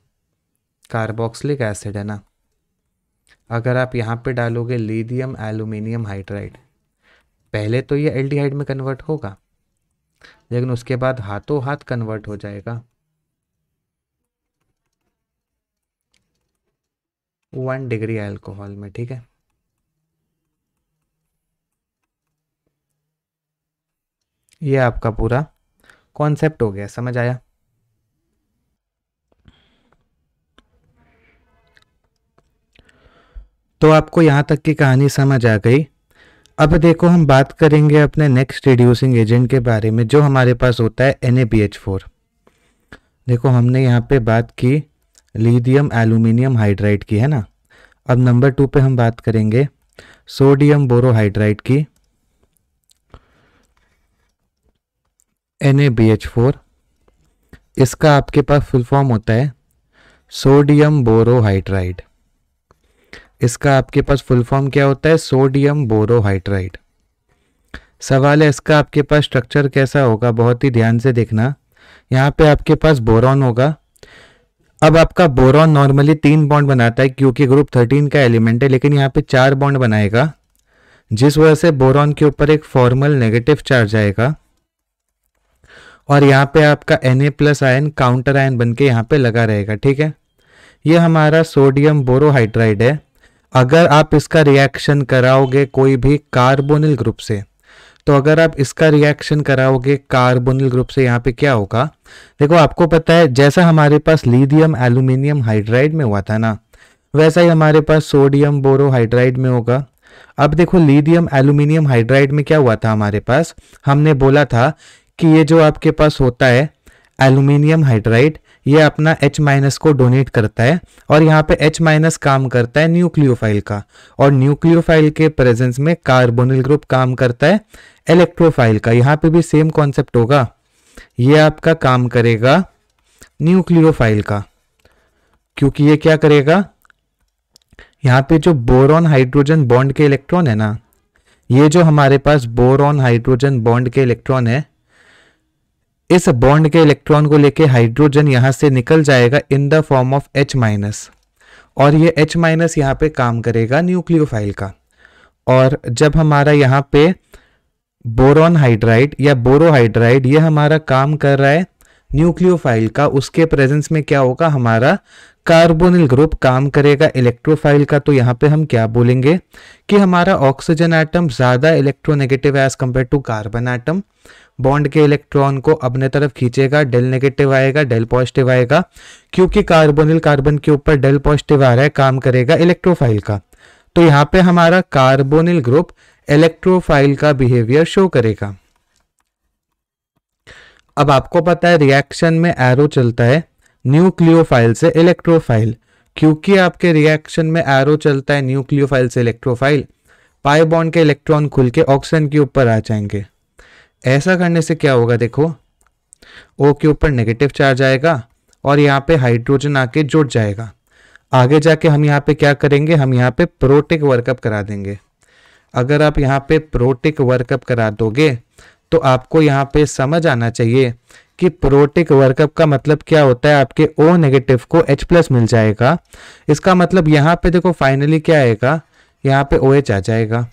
कार्बोक्सलिक एसिड है ना अगर आप यहाँ पे डालोगे लीडियम एल्यूमिनियम हाइड्राइड पहले तो ये एल्डिहाइड में कन्वर्ट होगा लेकिन उसके बाद हाथों हाथ कन्वर्ट हो जाएगा वन डिग्री अल्कोहल में ठीक है ये आपका पूरा कॉन्सेप्ट हो गया समझ आया तो आपको यहां तक की कहानी समझ आ गई अब देखो हम बात करेंगे अपने नेक्स्ट रिड्यूसिंग एजेंट के बारे में जो हमारे पास होता है एन देखो हमने यहाँ पे बात की लीडियम एल्यूमिनियम हाइड्राइड की है ना अब नंबर टू पे हम बात करेंगे सोडियम बोरोहाइड्राइड की फोर इसका आपके पास फुल फॉर्म होता है सोडियम बोरोहाइड्राइड इसका आपके पास फुल फॉर्म क्या होता है सोडियम बोरोहाइड्राइड सवाल है इसका आपके पास स्ट्रक्चर कैसा होगा बहुत ही ध्यान से देखना यहाँ पे आपके पास बोरॉन होगा अब आपका बोरॉन नॉर्मली तीन बॉन्ड बनाता है क्योंकि ग्रुप थर्टीन का एलिमेंट है लेकिन यहाँ पे चार बॉन्ड बनाएगा जिस वजह से बोरॉन के ऊपर एक फॉर्मल नेगेटिव चार्ज आएगा और यहाँ पे आपका N plus ion counter ion बन के यहाँ पे लगा रहेगा ठीक है ये हमारा सोडियम बोरोहाइड्राइड है अगर आप इसका रिएक्शन कराओगे कोई भी कार्बोनिल ग्रुप से तो अगर आप इसका रिएक्शन कराओगे कार्बोनिल ग्रुप से यहाँ पे क्या होगा देखो आपको पता है जैसा हमारे पास लीडियम एल्यूमिनियम हाइड्राइड में हुआ था ना वैसा ही हमारे पास सोडियम बोरोहाइड्राइड में होगा अब देखो लीडियम एल्यूमिनियम हाइड्राइड में क्या हुआ था हमारे पास हमने बोला था कि ये जो आपके पास होता है एल्यूमिनियम हाइड्राइड ये अपना H माइनस को डोनेट करता है और यहाँ पे H माइनस काम करता है न्यूक्लियोफाइल का और न्यूक्लियोफाइल के प्रेजेंस में कार्बोनिल ग्रुप काम करता है इलेक्ट्रोफाइल का यहाँ पे भी सेम कॉन्सेप्ट होगा ये आपका काम करेगा न्यूक्लियोफाइल का क्योंकि ये क्या करेगा यहाँ पे जो बोरॉन हाइड्रोजन बॉन्ड के इलेक्ट्रॉन है ना ये जो हमारे पास बोरॉन हाइड्रोजन बॉन्ड के इलेक्ट्रॉन है इस बॉन्ड के इलेक्ट्रॉन को लेके हाइड्रोजन यहां से निकल जाएगा in the form of H minus और ये एच माइनस यहाँ पे काम करेगा न्यूक्लियोफाइल का और जब हमारा यहाँ पे बोरॉन हाइड्राइड या बोरोहाइड्राइड ये हमारा काम कर रहा है न्यूक्लियोफाइल का उसके प्रेजेंस में क्या होगा हमारा कार्बोनिल ग्रुप काम करेगा इलेक्ट्रोफाइल का तो यहाँ पे हम क्या बोलेंगे कि हमारा ऑक्सीजन आइटम ज़्यादा इलेक्ट्रोनेगेटिव है as compare to carbon atom bond के इलेक्ट्रॉन को अपने तरफ खींचेगा डेल नेगेटिव आएगा डेल पॉजिटिव आएगा क्योंकि कार्बोनिल कार्बन के ऊपर डेल पॉजिटिव आ रहा है काम करेगा इलेक्ट्रोफाइल का तो यहाँ पे हमारा कार्बोनिल ग्रुप इलेक्ट्रोफाइल का बिहेवियर शो करेगा अब आपको पता है रिएक्शन में एरो चलता है न्यूक्लियोफाइल से इलेक्ट्रोफाइल क्योंकि आपके रिएक्शन में एरो चलता है न्यूक्लियोफाइल से इलेक्ट्रोफाइल पाई बॉन्ड के इलेक्ट्रॉन खुल के ऑक्सीजन के ऊपर आ जाएंगे ऐसा करने से क्या होगा देखो ओ के ऊपर नेगेटिव चार्ज आएगा और यहाँ पे हाइड्रोजन आके जुड़ जाएगा आगे जाके हम यहाँ पे क्या करेंगे हम यहाँ पे प्रोटिक वर्कअप करा देंगे अगर आप यहाँ पे प्रोटिक वर्कअप करा दोगे तो आपको यहाँ पे समझ आना चाहिए कि प्रोटिक वर्कअप का मतलब क्या होता है आपके ओ नेगेटिव को एच प्लस मिल जाएगा इसका मतलब यहाँ पे देखो फाइनली क्या आएगा यहाँ पे ओ OH आ जाएगा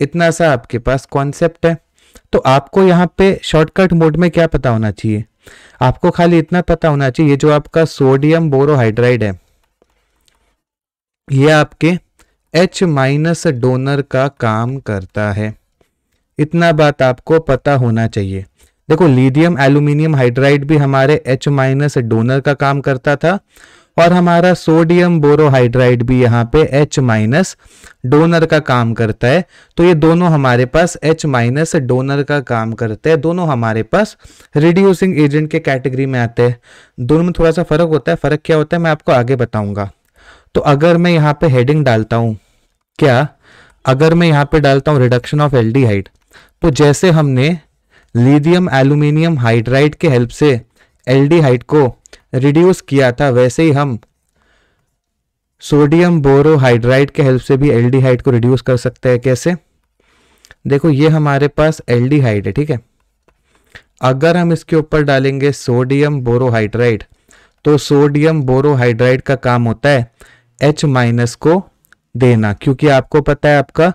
इतना सा आपके पास कॉन्सेप्ट है तो आपको यहाँ पे शॉर्टकट मोड में क्या पता होना चाहिए आपको खाली इतना पता होना चाहिए जो आपका सोडियम बोरोहाइड्राइड है यह आपके एच माइनस डोनर का काम करता है इतना बात आपको पता होना चाहिए देखो लीडियम एल्यूमिनियम हाइड्राइड भी हमारे एच माइनस डोनर का काम करता था और हमारा सोडियम बोरोहाइड्राइड भी यहाँ पे H माइनस डोनर का काम करता है तो ये दोनों हमारे पास H माइनस डोनर का काम करते हैं दोनों हमारे पास रिड्यूसिंग एजेंट के कैटेगरी में आते हैं दोनों में थोड़ा सा फर्क होता है फर्क क्या होता है मैं आपको आगे बताऊंगा तो अगर मैं यहाँ पे हेडिंग डालता हूँ क्या अगर मैं यहाँ पे डालता हूँ रिडक्शन ऑफ एल तो जैसे हमने लीडियम एल्यूमिनियम हाइड्राइड के हेल्प से एल को रिड्यूस किया था वैसे ही हम सोडियम बोरोहाइड्राइड के हेल्प से भी एल्डिहाइड को रिड्यूस कर सकते हैं कैसे देखो ये हमारे पास एल्डिहाइड है ठीक है अगर हम इसके ऊपर डालेंगे सोडियम बोरोहाइड्राइड तो सोडियम बोरोहाइड्राइड का काम होता है एच माइनस को देना क्योंकि आपको पता है आपका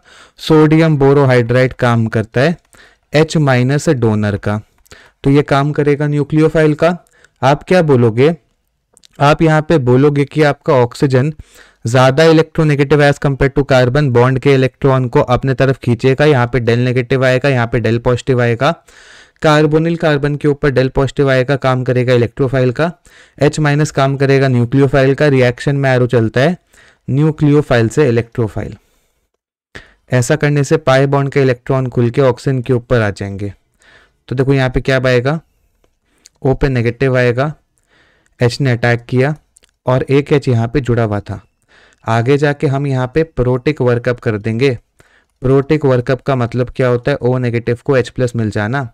सोडियम बोरोहाइड्राइड काम करता है एच माइनस डोनर का तो ये काम करेगा न्यूक्लियोफाइल का आप क्या बोलोगे आप यहाँ पे बोलोगे कि आपका ऑक्सीजन ज़्यादा electronegative as compare to carbon bond के इलेक्ट्रॉन को अपने तरफ खींचेगा यहाँ पे डेल नेगेटिव आएगा यहाँ पे डेल पॉजिटिव आएगा कार्बोनिल कार्बन के ऊपर डेल पॉजिटिव आएगा काम करेगा इलेक्ट्रोफाइल का एच माइनस काम करेगा न्यूक्लियोफाइल का रिएक्शन में एरो चलता है न्यूक्लियोफाइल से इलेक्ट्रोफाइल ऐसा करने से पाए बॉन्ड के इलेक्ट्रॉन खुल के ऑक्सीजन के ऊपर आ जाएंगे तो देखो यहाँ पे क्या पाएगा ओ पे नेगेटिव आएगा एच ने अटैक किया और एक एच यहाँ पे जुड़ा हुआ था आगे जाके हम यहाँ पे प्रोटिक वर्कअप कर देंगे प्रोटिक वर्कअप का मतलब क्या होता है ओ नेगेटिव को एच प्लस मिल जाना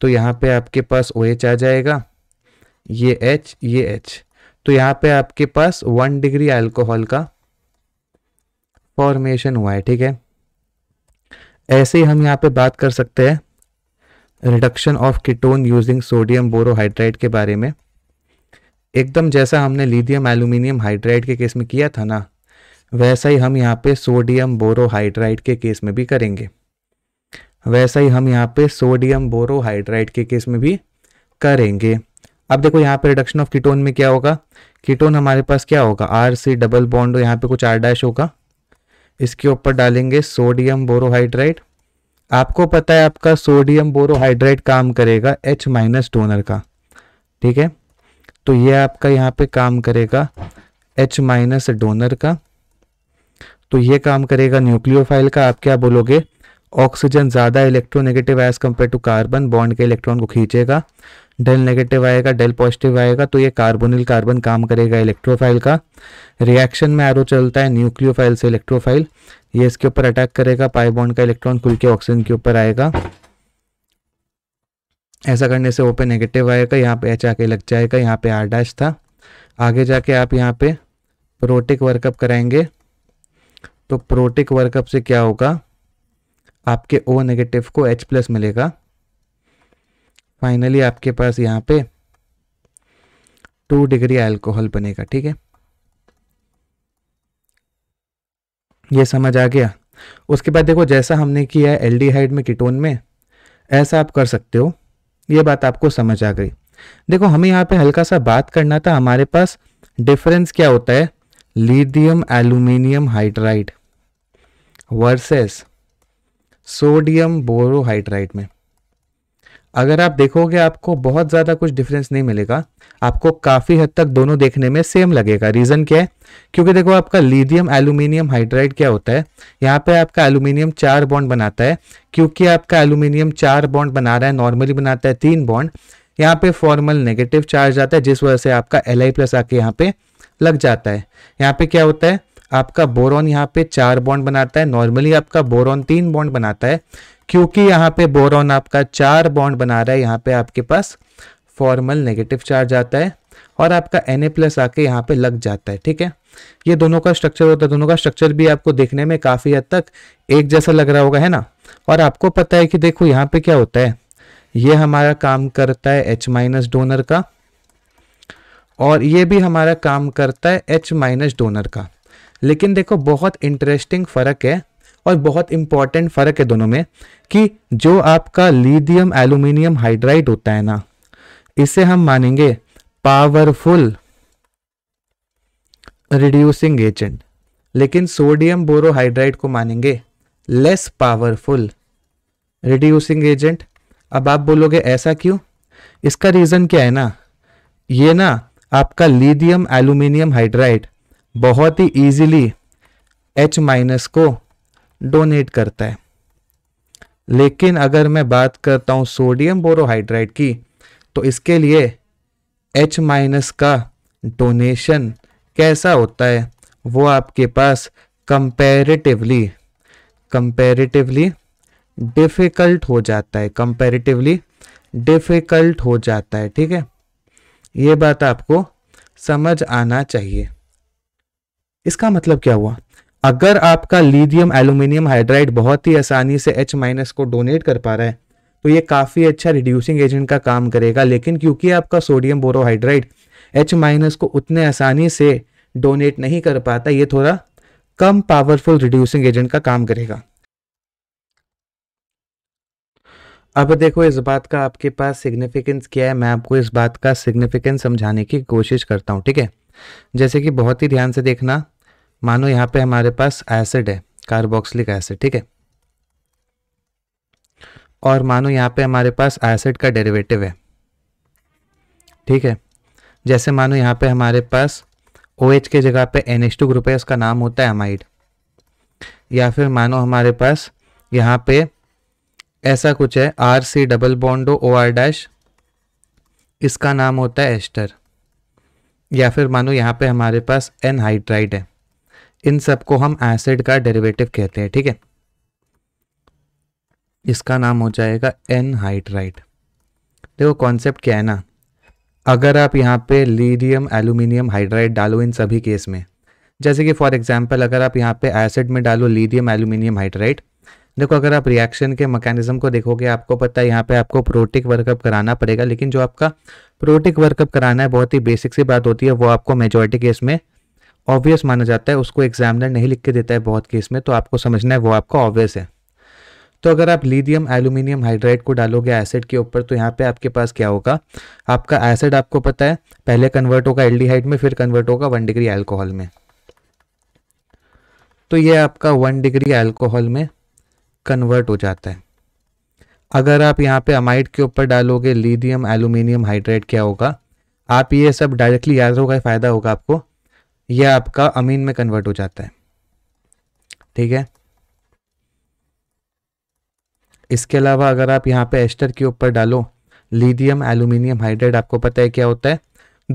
तो यहाँ पे आपके पास ओ एच आ जाएगा ये एच ये एच तो यहाँ पे आपके पास वन डिग्री अल्कोहल का फॉर्मेशन हुआ है ठीक है ऐसे ही हम यहाँ पे बात कर सकते हैं reduction of ketone using sodium borohydride के बारे में एकदम जैसा हमने लिथियम एल्यूमिनियम हाइड्राइड के केस में किया था ना वैसा ही हम यहाँ पे सोडियम बोरोहाइड्राइड के केस में भी करेंगे वैसा ही हम यहाँ पे सोडियम बोरोहाइड्राइड के केस में भी करेंगे अब देखो यहाँ पे रिडक्शन ऑफ कीटोन में क्या होगा कीटोन हमारे पास क्या होगा आर सी डबल बॉन्ड यहाँ पे कुछ आर डैश होगा इसके ऊपर डालेंगे सोडियम बोरोहाइड्राइड आपको पता है आपका सोडियम बोरोहाइड्रेट काम करेगा एच माइनस डोनर का ठीक है तो ये आपका यहाँ पे काम करेगा एच माइनस डोनर का तो ये काम करेगा न्यूक्लियोफाइल का आप क्या बोलोगे ऑक्सीजन ज़्यादा electronegative as compare to carbon bond के इलेक्ट्रॉन को खींचेगा डेल नेगेटिव आएगा डेल पॉजिटिव आएगा तो ये कार्बोनिल कार्बन काम करेगा इलेक्ट्रोफाइल का रिएक्शन में एरो चलता है न्यूक्लियोफाइल से इलेक्ट्रोफाइल ये इसके ऊपर अटैक करेगा बॉन्ड का इलेक्ट्रॉन खुल के ऑक्सीजन के ऊपर आएगा ऐसा करने से ओ पे नेगेटिव आएगा यहाँ पे एच आके लग जाएगा यहाँ पे आर डैश था आगे जाके आप यहाँ पे प्रोटिक वर्कअप कराएंगे तो प्रोटिक वर्कअप से क्या होगा आपके ओ नेगेटिव को एच प्लस मिलेगा फाइनली आपके पास यहाँ पे टू डिग्री अल्कोहल बनेगा ठीक है ये समझ आ गया उसके बाद देखो जैसा हमने किया है एल्डिहाइड में कीटोन में ऐसा आप कर सकते हो ये बात आपको समझ आ गई देखो हमें यहाँ पे हल्का सा बात करना था हमारे पास डिफरेंस क्या होता है lithium aluminium hydride versus sodium borohydride में अगर आप देखोगे आपको बहुत ज़्यादा कुछ डिफरेंस नहीं मिलेगा आपको काफ़ी हद तक दोनों देखने में सेम लगेगा रीज़न क्या है क्योंकि देखो आपका लीडियम एल्यूमिनियम हाइड्राइड क्या होता है यहाँ पे आपका एल्यूमिनियम चार बॉन्ड बनाता है क्योंकि आपका एल्यूमिनियम चार बॉन्ड बना रहा है नॉर्मली बनाता है तीन बॉन्ड यहाँ पर फॉर्मल नेगेटिव चार्ज आता है जिस वजह से आपका एल आई प्लस आके यहाँ पर लग जाता है यहाँ पर क्या होता है आपका बोरॉन यहाँ पे चार बॉन्ड बनाता है नॉर्मली आपका बोरॉन तीन बॉन्ड बनाता है क्योंकि यहाँ पे बोरॉन आपका चार बॉन्ड बना रहा है यहाँ पे आपके पास फॉर्मल नेगेटिव चार्ज आता है और आपका एन प्लस आके यहाँ पे लग जाता है ठीक है ये दोनों का स्ट्रक्चर होता है दोनों का स्ट्रक्चर भी आपको देखने में काफ़ी हद तक एक जैसा लग रहा होगा है ना और आपको पता है कि देखो यहाँ पे क्या होता है ये हमारा काम करता है एच माइनस डोनर का और ये भी हमारा काम करता है एच माइनस डोनर का लेकिन देखो बहुत इंटरेस्टिंग फ़र्क है और बहुत इंपॉर्टेंट फ़र्क है दोनों में कि जो आपका लीडियम एल्यूमिनियम हाइड्राइड होता है ना इसे हम मानेंगे पावरफुल रिड्यूसिंग एजेंट लेकिन सोडियम बोरोहाइड्राइड को मानेंगे लेस पावरफुल रिड्यूसिंग एजेंट अब आप बोलोगे ऐसा क्यों इसका रीज़न क्या है ना ये ना आपका लीडियम एल्यूमिनियम हाइड्राइड बहुत ही इजीली एच माइनस को डोनेट करता है लेकिन अगर मैं बात करता हूँ सोडियम बोरोहाइड्राइड की तो इसके लिए एच माइनस का डोनेशन कैसा होता है वो आपके पास कंपैरेटिवली कंपैरेटिवली डिफ़िकल्ट हो जाता है कंपैरेटिवली डिफ़िकल्ट हो जाता है ठीक है ये बात आपको समझ आना चाहिए इसका मतलब क्या हुआ अगर आपका लीडियम एल्यूमिनियम हाइड्राइड बहुत ही आसानी से एच माइनस को डोनेट कर पा रहा है तो ये काफ़ी अच्छा रिड्यूसिंग एजेंट का काम करेगा लेकिन क्योंकि आपका सोडियम बोरोहाइड्राइड एच माइनस को उतने आसानी से डोनेट नहीं कर पाता ये थोड़ा कम पावरफुल रिड्यूसिंग एजेंट का काम करेगा अब देखो इस बात का आपके पास सिग्निफिकेंस क्या है मैं आपको इस बात का सिग्निफिकेंस समझाने की कोशिश करता हूँ ठीक है जैसे कि बहुत ही ध्यान से देखना मानो यहाँ पे हमारे पास एसिड है कार्बोक्सिलिक एसिड ठीक है और मानो यहाँ पे हमारे पास एसिड का डेरिवेटिव है ठीक है जैसे मानो यहाँ पे हमारे पास ओ OH के जगह पे एन एच टू ग्रुप है उसका नाम होता है अमाइड या फिर मानो हमारे पास यहाँ पे ऐसा कुछ है R C double बॉन्डो O R dash इसका नाम होता है एस्टर या फिर मानो यहाँ पे हमारे पास एन हाइड्राइड है इन सब को हम एसिड का डेरिवेटिव कहते हैं ठीक है थीके? इसका नाम हो जाएगा एन हाइड्राइड देखो कॉन्सेप्ट क्या है ना अगर आप यहाँ पे लीडियम एल्यूमिनियम हाइड्राइड डालो इन सभी केस में जैसे कि फॉर एग्जांपल अगर आप यहाँ पे एसिड में डालो लीडियम एल्यूमिनियम हाइड्राइड देखो अगर आप रिएक्शन के मैकेनिज्म को देखोगे आपको पता है यहाँ पे आपको प्रोटिक वर्कअप कराना पड़ेगा लेकिन जो आपका प्रोटिक वर्कअप कराना है बहुत ही बेसिक सी बात होती है वो आपको मेजोरिटी केस में ऑब्वियस माना जाता है उसको एग्जामिनर नहीं लिख के देता है बहुत केस में तो आपको समझना है वो आपका ऑब्वियस है तो अगर आप लीडियम एल्यूमिनियम हाइड्राइड को डालोगे एसिड के ऊपर तो यहाँ पे आपके पास क्या होगा आपका एसिड आपको पता है पहले कन्वर्ट होगा एल्डिहाइड में फिर कन्वर्ट होगा वन डिग्री एल्कोहल में तो ये आपका वन डिग्री एल्कोहल में कन्वर्ट हो जाता है अगर आप यहाँ पे अमाइड के ऊपर डालोगे लीडियम एल्यूमिनियम हाइड्राइड क्या होगा आप ये सब डायरेक्टली याद होगा फ़ायदा होगा आपको यह आपका अमीन में कन्वर्ट हो जाता है ठीक है इसके अलावा अगर आप यहाँ पे एस्टर के ऊपर डालो लीडियम एल्यूमिनियम हाइड्रेट आपको पता है क्या होता है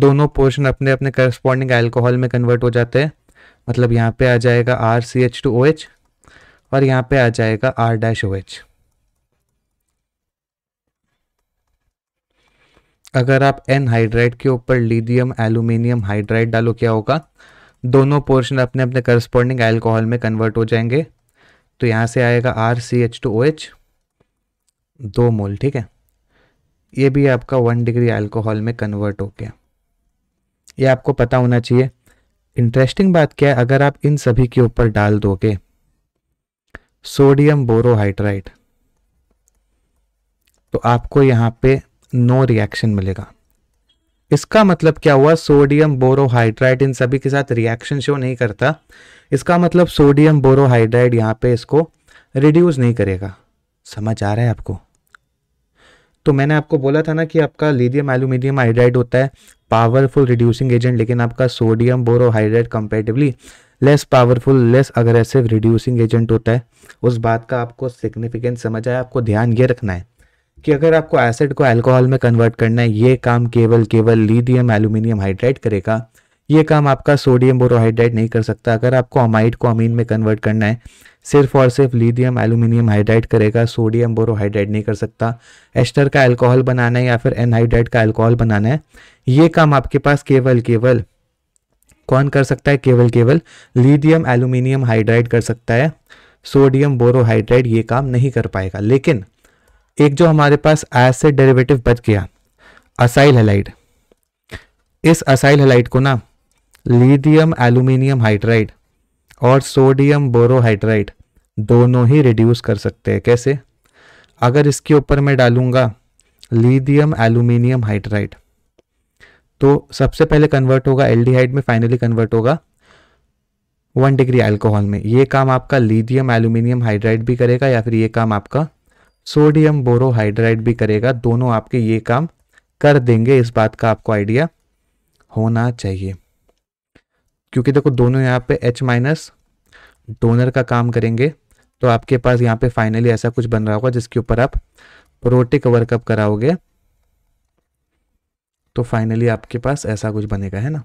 दोनों पोर्शन अपने अपने करस्पॉन्डिंग एल्कोहल में कन्वर्ट हो जाते हैं मतलब यहाँ पे आ जाएगा R C H two O H और यहाँ पे आ जाएगा आर डैश ओ एच अगर आप एन हाइड्राइड के ऊपर लीथियम एल्यूमिनियम हाइड्राइड डालो क्या होगा दोनों पोर्शन अपने अपने करस्पॉन्डिंग एल्कोहल में कन्वर्ट हो जाएंगे तो यहाँ से आएगा R C H two O H दो मोल ठीक है ये भी आपका वन डिग्री एल्कोहल में कन्वर्ट हो गया ये आपको पता होना चाहिए इंटरेस्टिंग बात क्या है अगर आप इन सभी के ऊपर डाल दोगे सोडियम बोरोहाइड्राइड तो आपको यहाँ पे नो रिएक्शन मिलेगा इसका मतलब क्या हुआ सोडियम बोरोहाइड्राइड इन सभी के साथ रिएक्शन शो नहीं करता इसका मतलब सोडियम बोरोहाइड्राइड यहां पे इसको रिड्यूस नहीं करेगा समझ आ रहा है आपको तो मैंने आपको बोला था ना कि आपका लिडियम एल्यूमिनियम हाइड्राइड होता है पावरफुल रिड्यूसिंग एजेंट लेकिन आपका sodium borohydride comparatively less powerful less aggressive reducing agent होता है उस बात का आपको सिग्निफिकेंस समझ आया आपको ध्यान ये रखना है कि अगर आपको एसिड को अल्कोहल में कन्वर्ट करना है ये काम केवल केवल लीडियम एल्यूमिनियम हाइड्राइड करेगा ये काम आपका सोडियम बोरोहाइड्राइड नहीं कर सकता अगर आपको अमाइड को अमीन में कन्वर्ट करना है सिर्फ और सिर्फ लीडियम एल्यूमिनियम हाइड्राइड करेगा सोडियम बोरोहाइड्राइड नहीं कर सकता एस्टर का अल्कोहल बनाना है या फिर एनहाइड्राइड का अल्कोहल बनाना है ये काम आपके पास केवल केवल कौन कर सकता है केवल केवल लीडियम एल्यूमिनियम हाइड्राइड कर सकता है सोडियम बोरोहाइड्राइड ये काम नहीं कर पाएगा लेकिन एक जो हमारे पास एसिड डेरिवेटिव बच गया असाइल हेलाइड इस असाइल हेलाइड को ना लीडियम एल्यूमिनियम हाइड्राइड और सोडियम बोरोहाइड्राइड दोनों ही रिड्यूस कर सकते हैं कैसे अगर इसके ऊपर मैं डालूंगा लीडियम एल्यूमिनियम हाइड्राइड तो सबसे पहले कन्वर्ट होगा एल्डिहाइड में फाइनली कन्वर्ट होगा वन डिग्री अल्कोहल में ये काम आपका लीडियम एल्यूमिनियम हाइड्राइड भी करेगा या फिर ये काम आपका सोडियम बोरोहाइड्राइड भी करेगा दोनों आपके ये काम कर देंगे इस बात का आपको आइडिया होना चाहिए क्योंकि देखो दोनों यहाँ पे H माइनस डोनर का काम करेंगे तो आपके पास यहाँ पे फाइनली ऐसा कुछ बन रहा होगा जिसके ऊपर आप प्रोटिक वर्कअप कराओगे तो फाइनली आपके पास ऐसा कुछ बनेगा है ना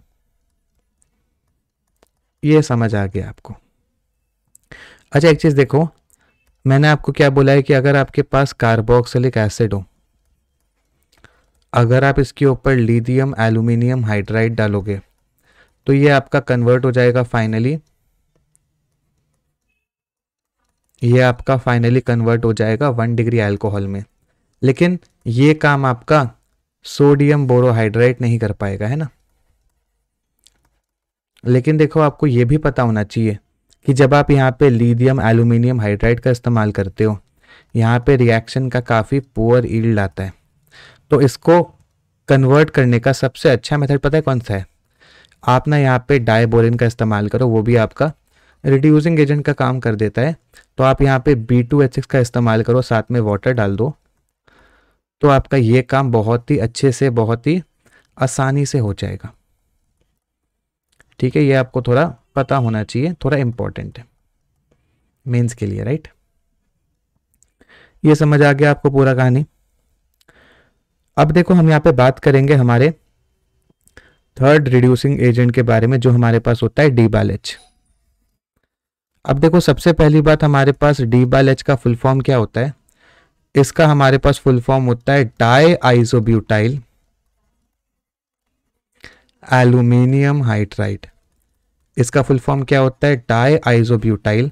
ये समझ आ गया आपको अच्छा एक चीज़ देखो मैंने आपको क्या बोला है कि अगर आपके पास कार्बोक्सिलिक एसिड हो अगर आप इसके ऊपर लीदियम एल्यूमिनियम हाइड्राइड डालोगे तो ये आपका कन्वर्ट हो जाएगा फाइनली ये आपका फाइनली कन्वर्ट हो जाएगा वन डिग्री अल्कोहल में लेकिन ये काम आपका सोडियम बोरोहाइड्रेट नहीं कर पाएगा है ना लेकिन देखो आपको ये भी पता होना चाहिए कि जब आप यहाँ पे लीडियम एल्यूमिनियम हाइड्राइड का इस्तेमाल करते हो यहाँ पे रिएक्शन का काफ़ी पुअर ईल्ड आता है तो इसको कन्वर्ट करने का सबसे अच्छा मेथड पता है कौन सा है आप ना यहाँ पे डायबोरिन का इस्तेमाल करो वो भी आपका रिड्यूसिंग एजेंट का काम कर देता है तो आप यहाँ पे बी टू एच सिक्स का इस्तेमाल करो साथ में वाटर डाल दो तो आपका ये काम बहुत ही अच्छे से बहुत ही आसानी से हो जाएगा ठीक है ये आपको थोड़ा पता होना चाहिए थोड़ा इंपॉर्टेंट है मेंस के लिए राइट ये समझ आ गया आपको पूरा कहानी अब देखो हम यहां पे बात करेंगे हमारे थर्ड रिड्यूसिंग एजेंट के बारे में जो हमारे पास होता है डी बाल एच अब देखो सबसे पहली बात हमारे पास डी बाल एच का फुल फॉर्म क्या होता है इसका हमारे पास फुल फॉर्म होता है डाई आइसोब्यूटाइल एल्यूमिनियम हाइड्राइड इसका फुल फॉर्म क्या होता है di isobutyl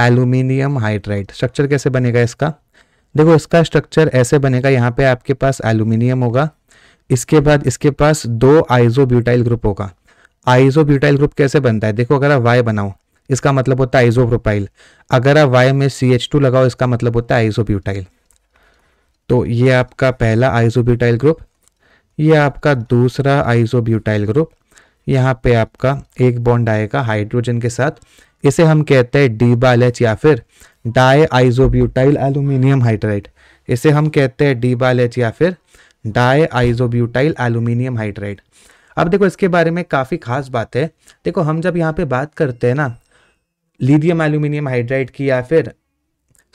aluminium hydride structure कैसे बनेगा इसका देखो इसका स्ट्रक्चर ऐसे बनेगा यहाँ पे आपके पास एल्यूमिनियम होगा इसके बाद इसके पास दो आइजोब्यूटाइल ग्रुप होगा आइजोब्यूटाइल ग्रुप कैसे बनता है देखो अगर आप वाई बनाओ इसका मतलब होता है आइजोप्रोपाइल अगर आप वाई में सी एच टू लगाओ इसका मतलब होता है आइजोब्यूटाइल तो ये आपका पहला आइजोब्यूटाइल ग्रुप ये आपका दूसरा आइजोब्यूटाइल ग्रुप यहाँ पे आपका एक बॉन्ड आएगा हाइड्रोजन के साथ इसे हम कहते हैं डी बालच या फिर डाई आइजोब्यूटाइल एल्यूमिनियम हाइड्राइड इसे हम कहते हैं डी बालच या फिर डाई आइजोब्यूटाइल एल्यूमिनियम हाइड्राइड अब देखो इसके बारे में काफ़ी खास बात है देखो हम जब यहाँ पे बात करते हैं ना लीडियम एल्यूमिनियम हाइड्राइड की या फिर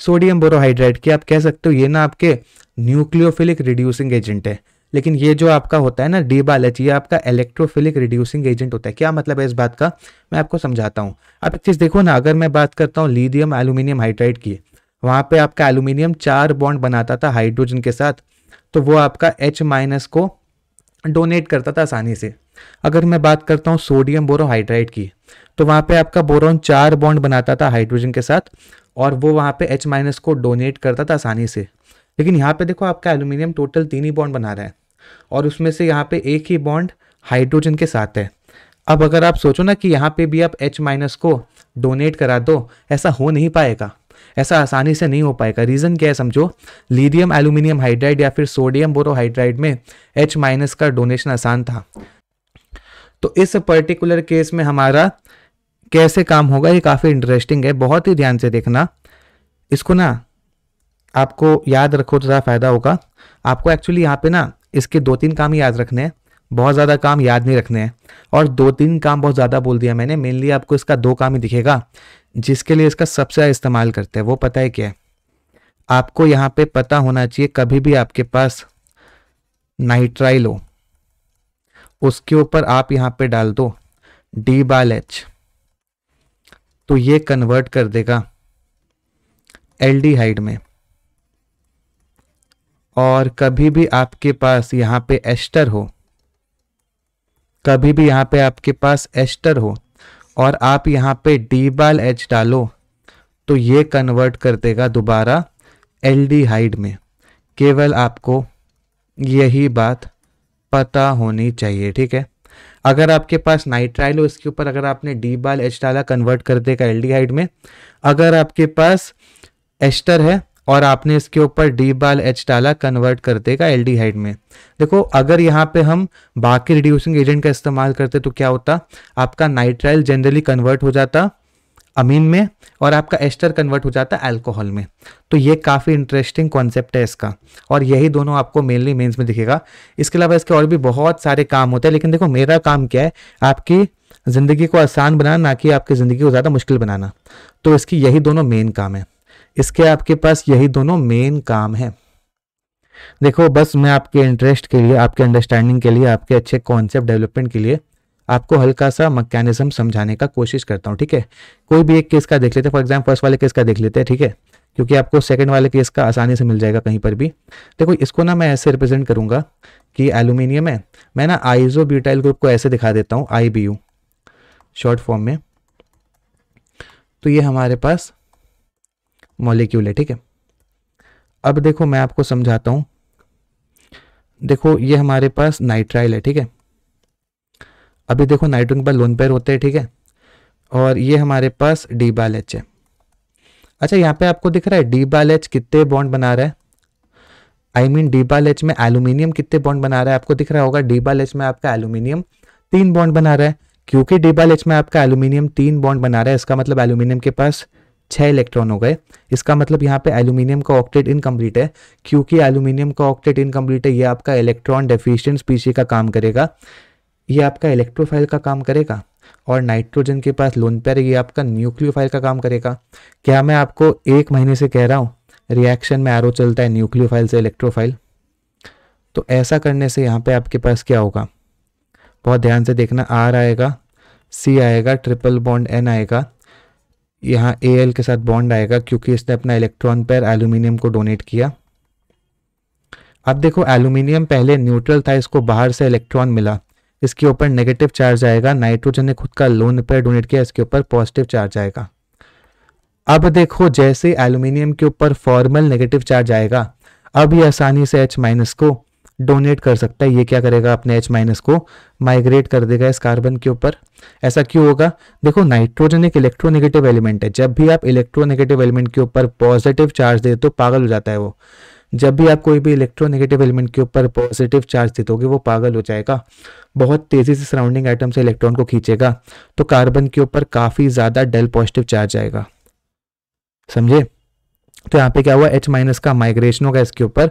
सोडियम बोरोहाइड्राइड की आप कह सकते हो ये ना आपके न्यूक्लियोफिलिक रिड्यूसिंग एजेंट है लेकिन ये जो आपका होता है ना डीबाल एच ये आपका इलेक्ट्रोफिलिक रिड्यूसिंग एजेंट होता है क्या मतलब है इस बात का मैं आपको समझाता हूँ आप एक चीज़ देखो ना अगर मैं बात करता हूँ लीडियम एलुमिनियम हाइड्राइड की वहाँ पे आपका एलुमिनियम चार बॉन्ड बनाता था हाइड्रोजन के साथ तो वो आपका एच माइनस को डोनेट करता था आसानी से अगर मैं बात करता हूँ सोडियम बोरोहाइड्राइड की तो वहाँ पे आपका बोरोन चार बॉन्ड बनाता था हाइड्रोजन के साथ और वो वहाँ पे H माइनस को डोनेट करता था आसानी से लेकिन यहाँ पे देखो आपका एल्यूमिनियम टोटल तीन ही बॉन्ड बना रहा है और उसमें से यहाँ पे एक ही बॉन्ड हाइड्रोजन के साथ है अब अगर आप सोचो ना कि यहाँ पे भी आप H माइनस को डोनेट करा दो ऐसा हो नहीं पाएगा ऐसा आसानी से नहीं हो पाएगा रीज़न क्या है समझो लीडियम एल्यूमिनियम हाइड्राइड या फिर सोडियम बोरोहाइड्राइड में एच माइनस का डोनेशन आसान था तो इस पर्टिकुलर केस में हमारा कैसे काम होगा ये काफ़ी इंटरेस्टिंग है बहुत ही ध्यान से देखना इसको ना आपको याद रखो तो ज़्यादा फ़ायदा होगा आपको एक्चुअली यहाँ पे ना इसके दो तीन काम याद रखने हैं बहुत ज़्यादा काम याद नहीं रखने हैं और दो तीन काम बहुत ज़्यादा बोल दिया मैंने मेनली आपको इसका दो काम ही दिखेगा जिसके लिए इसका सबसे ज़्यादा इस्तेमाल करते हैं वो पता है क्या है आपको यहाँ पे पता होना चाहिए कभी भी आपके पास नाइट्राइल हो उसके ऊपर आप यहाँ पे डाल दो डी बाल एच तो ये कन्वर्ट कर देगा एल्डिहाइड में और कभी भी आपके पास यहाँ पे एस्टर हो कभी भी यहाँ पे आपके पास एस्टर हो और आप यहाँ पे डी बाल एच डालो तो ये कन्वर्ट कर देगा दोबारा एल हाइड में केवल आपको यही बात पता होनी चाहिए ठीक है अगर आपके पास नाइट्राइल हो इसके ऊपर अगर आपने डी बाल एच डाला कन्वर्ट कर देगा एल हाइड में अगर आपके पास एस्टर है और आपने इसके ऊपर डी बाल एच डाला कन्वर्ट कर देगा हाइड में देखो अगर यहाँ पे हम बाकी रिड्यूसिंग एजेंट का इस्तेमाल करते तो क्या होता आपका नाइट्राइल जनरली कन्वर्ट हो जाता अमीन में और आपका एस्टर कन्वर्ट हो जाता है एल्कोहल में तो ये काफ़ी इंटरेस्टिंग कॉन्सेप्ट है इसका और यही दोनों आपको मेनली मेंस में दिखेगा इसके अलावा इसके और भी बहुत सारे काम होते हैं लेकिन देखो मेरा काम क्या है आपकी ज़िंदगी को आसान बनाना ना कि आपकी ज़िंदगी को ज़्यादा मुश्किल बनाना तो इसकी यही दोनों मेन काम है इसके आपके पास यही दोनों मेन काम है देखो बस मैं आपके इंटरेस्ट के लिए आपके अंडरस्टैंडिंग के लिए आपके अच्छे कॉन्सेप्ट डेवलपमेंट के लिए आपको हल्का सा मैकेनिज्म समझाने का कोशिश करता हूँ ठीक है कोई भी एक केस का देख लेते हैं फॉर एग्जाम्पल फर्स्ट वाले केस का देख लेते हैं ठीक है क्योंकि आपको सेकंड वाले केस का आसानी से मिल जाएगा कहीं पर भी देखो इसको ना मैं ऐसे रिप्रेजेंट करूंगा कि एलुमिनियम है मैं ना आइजो ब्यूटाइल ग्रुप को ऐसे दिखा देता हूँ आई शॉर्ट फॉर्म में तो ये हमारे पास मॉलिक्यूल है ठीक है अब देखो मैं आपको समझाता हूं देखो ये हमारे पास नाइट्राइल है ठीक है अभी देखो नाइट्रोन के पास लोन पेयर होते हैं ठीक है और ये हमारे पास डी बाल एच है अच्छा यहाँ पे आपको दिख रहा है डी बाल एच कितने बॉन्ड बना रहा है I mean DIBAL H में एल्यूमिनियम कितने बॉन्ड बना रहा है आपको दिख रहा होगा डी बाल एच में आपका एल्यूमिनियम तीन बॉन्ड बना रहा है क्योंकि डी बाल एच में आपका एल्यूमिनियम तीन बॉन्ड बना रहा है इसका मतलब एल्यूमिनियम के पास छः इलेक्ट्रॉन हो गए इसका मतलब यहाँ पे एल्यूमिनियम का ऑक्टेट इनकम्प्लीट है क्योंकि एल्यूमिनियम का ऑक्टेट इनकम्प्लीट है ये आपका इलेक्ट्रॉन डेफिशियंट स्पीशी का काम करेगा ये आपका इलेक्ट्रोफाइल का काम करेगा और नाइट्रोजन के पास लोन पैर ये आपका न्यूक्लियोफाइल का काम करेगा क्या मैं आपको एक महीने से कह रहा हूँ रिएक्शन में एरो चलता है न्यूक्लियोफाइल से इलेक्ट्रोफाइल तो ऐसा करने से यहाँ पर आपके पास क्या होगा बहुत ध्यान से देखना आर आएगा सी आएगा ट्रिपल बॉन्ड एन आएगा यहाँ ए के साथ बॉन्ड आएगा क्योंकि इसने अपना इलेक्ट्रॉन पैर एल्यूमिनियम को डोनेट किया अब देखो एल्यूमिनियम पहले न्यूट्रल था इसको बाहर से इलेक्ट्रॉन मिला इसके ऊपर नेगेटिव चार्ज आएगा नाइट्रोजन ने खुद का लोन पैर डोनेट किया इसके ऊपर पॉजिटिव चार्ज आएगा अब देखो जैसे एल्यूमिनियम के ऊपर फॉर्मल नेगेटिव चार्ज आएगा अब ये आसानी से H माइनस को डोनेट कर सकता है ये क्या करेगा अपने एच माइनस को माइग्रेट कर देगा इस कार्बन के ऊपर ऐसा क्यों होगा देखो नाइट्रोजन एक इलेक्ट्रोनेगेटिव एलिमेंट है जब भी आप इलेक्ट्रोनेगेटिव एलिमेंट के ऊपर पॉजिटिव चार्ज दे तो पागल हो जाता है वो जब भी आप कोई भी इलेक्ट्रोनेगेटिव एलिमेंट के ऊपर पॉजिटिव चार्ज देते दोगे वो पागल हो जाएगा बहुत तेजी से सराउंडिंग आइटम से इलेक्ट्रॉन को खींचेगा तो कार्बन के ऊपर काफ़ी ज़्यादा डल पॉजिटिव चार्ज आएगा समझे तो यहाँ पे क्या हुआ H माइनस का माइग्रेशन होगा इसके ऊपर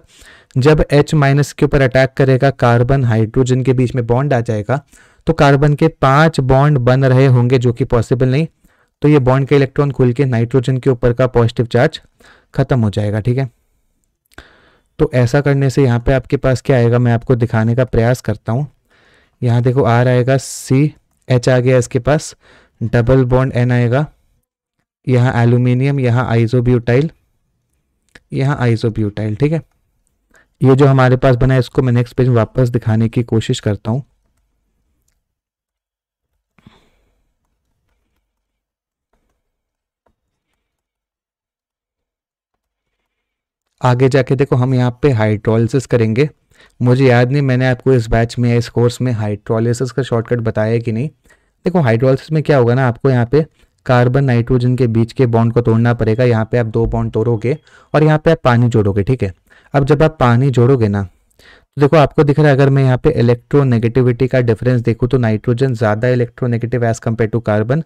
जब H माइनस के ऊपर अटैक करेगा कार्बन हाइड्रोजन के बीच में बॉन्ड आ जाएगा तो कार्बन के पांच बॉन्ड बन रहे होंगे जो कि पॉसिबल नहीं तो ये बॉन्ड के इलेक्ट्रॉन खुल के नाइट्रोजन के ऊपर का पॉजिटिव चार्ज खत्म हो जाएगा ठीक है तो ऐसा करने से यहाँ पे आपके पास क्या आएगा मैं आपको दिखाने का प्रयास करता हूँ यहाँ देखो आर आएगा सी एच आ गया इसके पास डबल बॉन्ड एन आएगा यहाँ एल्यूमिनियम यहाँ आइजोब्यूटाइल यहाँ आइसोब्यूटाइल ठीक है ये जो हमारे पास बना है इसको मैं नेक्स्ट पेज वापस दिखाने की कोशिश करता हूं आगे जाके देखो हम यहाँ पे हाइड्रोलिसिस करेंगे मुझे याद नहीं मैंने आपको इस बैच में इस कोर्स में हाइड्रोलिसिस का शॉर्टकट बताया कि नहीं देखो हाइड्रोलिसिस में क्या होगा ना आपको यहाँ पे कार्बन नाइट्रोजन के बीच के बॉन्ड को तोड़ना पड़ेगा यहाँ पे आप दो बॉन्ड तोड़ोगे और यहाँ पे आप पानी जोड़ोगे ठीक है अब जब आप पानी जोड़ोगे ना तो देखो आपको दिख रहा है अगर मैं यहाँ पे इलेक्ट्रोनेगेटिविटी का डिफरेंस देखूँ तो नाइट्रोजन ज़्यादा electronegative as compare to carbon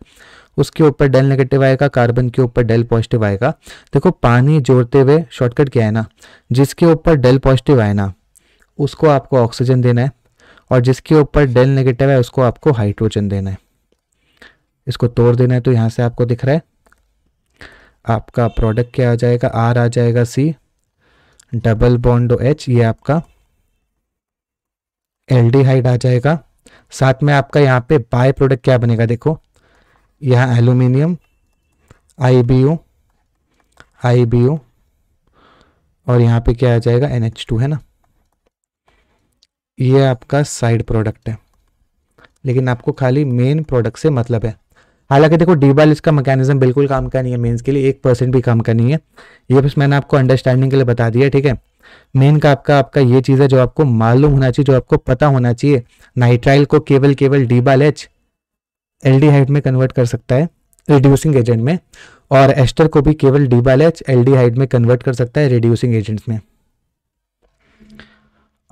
उसके ऊपर डेल नेगेटिव आएगा कार्बन के ऊपर डेल पॉजिटिव आएगा देखो पानी जोड़ते हुए शॉर्टकट क्या है ना जिसके ऊपर डेल पॉजिटिव आए ना उसको आपको ऑक्सीजन देना है और जिसके ऊपर डेल नेगेटिव है उसको आपको हाइड्रोजन देना है इसको तोड़ देना है तो यहाँ से आपको दिख रहा है आपका प्रोडक्ट क्या आ जाएगा आर आ जाएगा सी डबल बॉन्ड एच ये आपका एल्डिहाइड आ जाएगा साथ में आपका यहाँ पे बाय प्रोडक्ट क्या बनेगा देखो यहाँ aluminium I B U I B U और यहाँ पे क्या आ जाएगा एन एच टू है ना ये आपका साइड प्रोडक्ट है लेकिन आपको खाली मेन प्रोडक्ट से मतलब है हालांकि देखो डी बाल इसका मैकेनिज्म बिल्कुल काम का नहीं है मेंस के लिए एक परसेंट भी काम का नहीं है ये बस मैंने आपको अंडरस्टैंडिंग के लिए बता दिया ठीक है मेन का आपका आपका ये चीज़ है जो आपको मालूम होना चाहिए जो आपको पता होना चाहिए नाइट्राइल को केवल केवल डी बाल एच एल में कन्वर्ट कर सकता है रिड्यूसिंग एजेंट में और एस्टर को भी केवल डी बाल एच एल में कन्वर्ट कर सकता है रिड्यूसिंग एजेंट्स में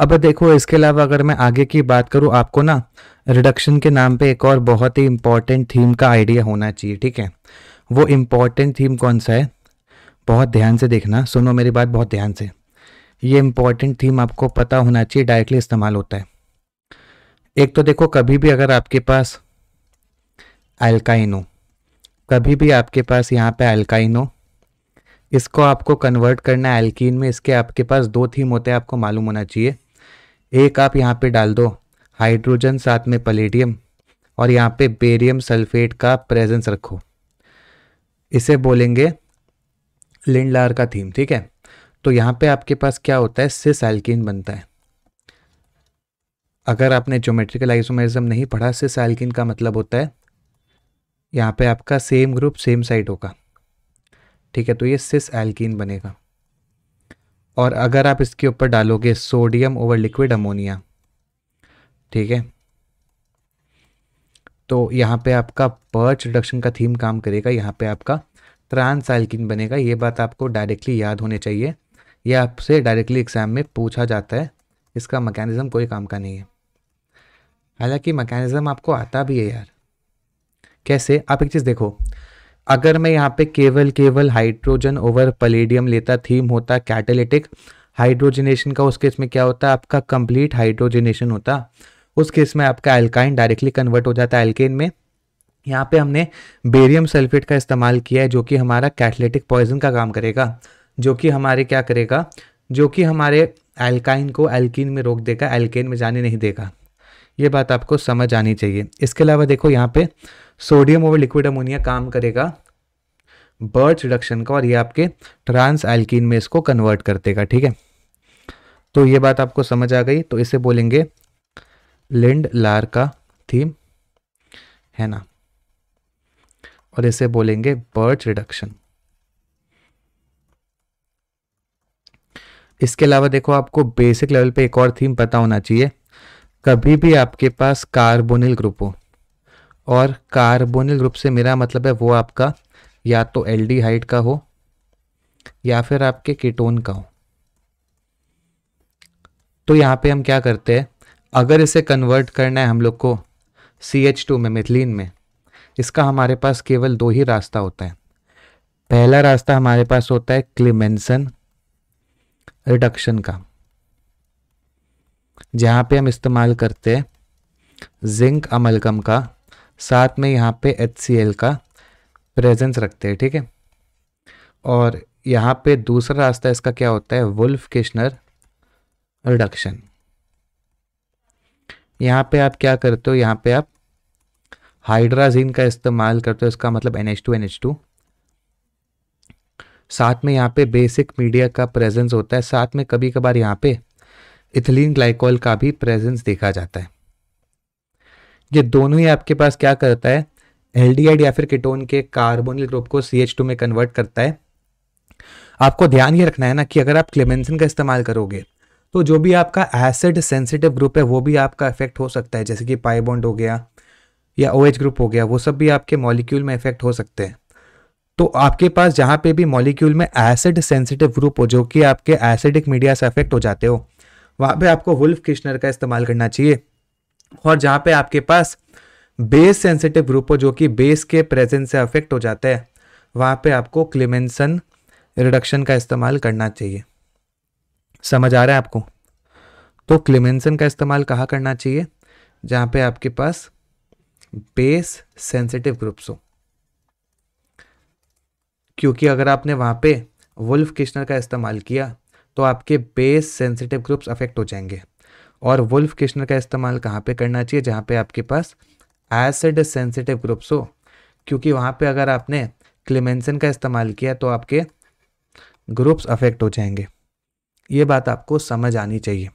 अब देखो इसके अलावा अगर मैं आगे की बात करूँ आपको ना रिडक्शन के नाम पे एक और बहुत ही इम्पॉर्टेंट थीम का आइडिया होना चाहिए ठीक है वो इम्पॉर्टेंट थीम कौन सा है बहुत ध्यान से देखना सुनो मेरी बात बहुत ध्यान से ये इम्पॉर्टेंट थीम आपको पता होना चाहिए डायरेक्टली इस्तेमाल होता है एक तो देखो कभी भी अगर आपके पास एल्काइन हो कभी भी आपके पास यहाँ पे एल्काइन हो इसको आपको कन्वर्ट करना है एल्कीन में इसके आपके पास दो थीम होते हैं आपको मालूम होना चाहिए एक आप यहाँ पे डाल दो हाइड्रोजन साथ में पलेडियम और यहाँ पे बेरियम सल्फेट का प्रेजेंस रखो इसे बोलेंगे लिंडलार का थीम ठीक है तो यहाँ पे आपके पास क्या होता है सिस एल्किन बनता है अगर आपने ज्योमेट्रिकल आइसोमेरिज्म नहीं पढ़ा सिस एल्किन का मतलब होता है यहाँ पे आपका सेम ग्रुप सेम साइड होगा ठीक है तो ये सिस एल्किन बनेगा और अगर आप इसके ऊपर डालोगे सोडियम ओवर लिक्विड अमोनिया ठीक है तो यहाँ पे आपका पर्च रिडक्शन का थीम काम करेगा यहाँ पे आपका ट्रांस एल्किन बनेगा ये बात आपको डायरेक्टली याद होने चाहिए यह आपसे डायरेक्टली एग्जाम में पूछा जाता है इसका मैकेनिज़्म कोई काम का नहीं है हालांकि मैकेनिज़्म आपको आता भी है यार कैसे आप एक चीज़ देखो अगर मैं यहाँ पे केवल केवल हाइड्रोजन ओवर पलेडियम लेता थीम होता कैटेलिटिक हाइड्रोजनेशन का उस केस में क्या होता आपका कंप्लीट हाइड्रोजनेशन होता उस केस में आपका एल्काइन डायरेक्टली कन्वर्ट हो जाता है एल्केन में यहाँ पे हमने बेरियम सल्फेट का इस्तेमाल किया है जो कि हमारा कैटलेटिक पॉइजन का काम करेगा जो कि हमारे क्या करेगा जो कि हमारे एल्काइन को एल्किन में रोक देगा एल्केन में जाने नहीं देगा ये बात आपको समझ आनी चाहिए इसके अलावा देखो यहाँ पे सोडियम ओवर लिक्विड अमोनिया काम करेगा बर्च रिडक्शन का और ये आपके ट्रांस एल्किन में इसको कन्वर्ट कर देगा ठीक है तो ये बात आपको समझ आ गई तो इसे बोलेंगे लिंड लार का थीम है ना और इसे बोलेंगे बर्च रिडक्शन इसके अलावा देखो आपको बेसिक लेवल पे एक और थीम पता होना चाहिए कभी भी आपके पास कार्बोनिल ग्रुप हो और कार्बोनिल ग्रुप से मेरा मतलब है वो आपका या तो एल का हो या फिर आपके कीटोन का हो तो यहाँ पे हम क्या करते हैं अगर इसे कन्वर्ट करना है हम लोग को सी एच टू में मिथिलीन में इसका हमारे पास केवल दो ही रास्ता होता है पहला रास्ता हमारे पास होता है क्लिमेंसन रिडक्शन का जहाँ पे हम इस्तेमाल करते हैं जिंक अमलकम का साथ में यहाँ पे एच का प्रेजेंस रखते हैं ठीक है और यहाँ पे दूसरा रास्ता इसका क्या होता है वुल्फ किशनर रिडक्शन यहाँ पे आप क्या करते हो यहाँ पे आप हाइड्राजीन का इस्तेमाल करते हो इसका मतलब NH2 NH2 टू टू साथ में यहाँ पे बेसिक मीडिया का प्रेजेंस होता है साथ में कभी कभार यहाँ पे इथिलीन ग्लाइकोल का भी प्रेजेंस देखा जाता है ये दोनों ही आपके पास क्या करता है एल या फिर किटोन के कार्बोनिल ग्रुप को सी टू में कन्वर्ट करता है आपको ध्यान ये रखना है ना कि अगर आप क्लेमेंसिन का इस्तेमाल करोगे तो जो भी आपका एसिड सेंसिटिव ग्रुप है वो भी आपका इफेक्ट हो सकता है जैसे कि पाईबोंड हो गया या ओ ग्रुप हो गया वो सब भी आपके मॉलिक्यूल में इफेक्ट हो सकते हैं तो आपके पास जहाँ पे भी मॉलिक्यूल में एसिड सेंसिटिव ग्रुप हो जो कि आपके एसिडिक मीडिया से अफेक्ट हो जाते हो वहाँ पे आपको वुल्फ किश्नर का इस्तेमाल करना चाहिए और जहाँ पे आपके पास बेस सेंसिटिव ग्रुप हो जो कि बेस के प्रेजेंस से अफेक्ट हो जाता है वहाँ पे आपको क्लिमेंसन रिडक्शन का इस्तेमाल करना चाहिए समझ आ रहा है आपको तो क्लिमेंसन का इस्तेमाल कहाँ करना चाहिए जहाँ पे आपके पास बेस सेंसिटिव ग्रुप्स हो क्योंकि अगर आपने वहाँ पे वुल्फ किश्नर का इस्तेमाल किया तो आपके बेस सेंसिटिव ग्रुप्स अफेक्ट हो जाएंगे और वुल्फ किशनर का इस्तेमाल कहाँ पे करना चाहिए जहाँ पे आपके पास एसिड सेंसिटिव ग्रुप्स हो क्योंकि वहाँ पे अगर आपने क्लेमेंसन का इस्तेमाल किया तो आपके ग्रुप्स अफेक्ट हो जाएंगे ये बात आपको समझ आनी चाहिए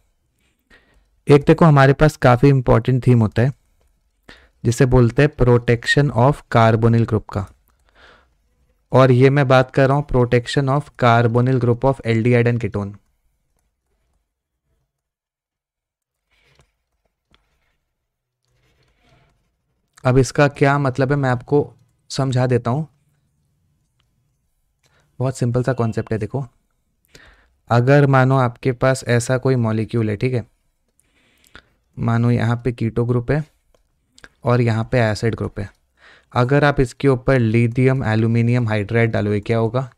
एक देखो हमारे पास काफ़ी इंपॉर्टेंट थीम होता है जिसे बोलते हैं प्रोटेक्शन ऑफ कार्बोनिल ग्रुप का और ये मैं बात कर रहा हूँ protection of carbonyl group of aldehyde and ketone अब इसका क्या मतलब है मैं आपको समझा देता हूँ बहुत सिंपल सा कॉन्सेप्ट है देखो अगर मानो आपके पास ऐसा कोई मॉलिक्यूल है ठीक है मानो यहाँ पे कीटो ग्रुप है और यहाँ पे एसिड ग्रुप है अगर आप इसके ऊपर लीडियम एल्यूमिनियम हाइड्राइड डालोगे क्या होगा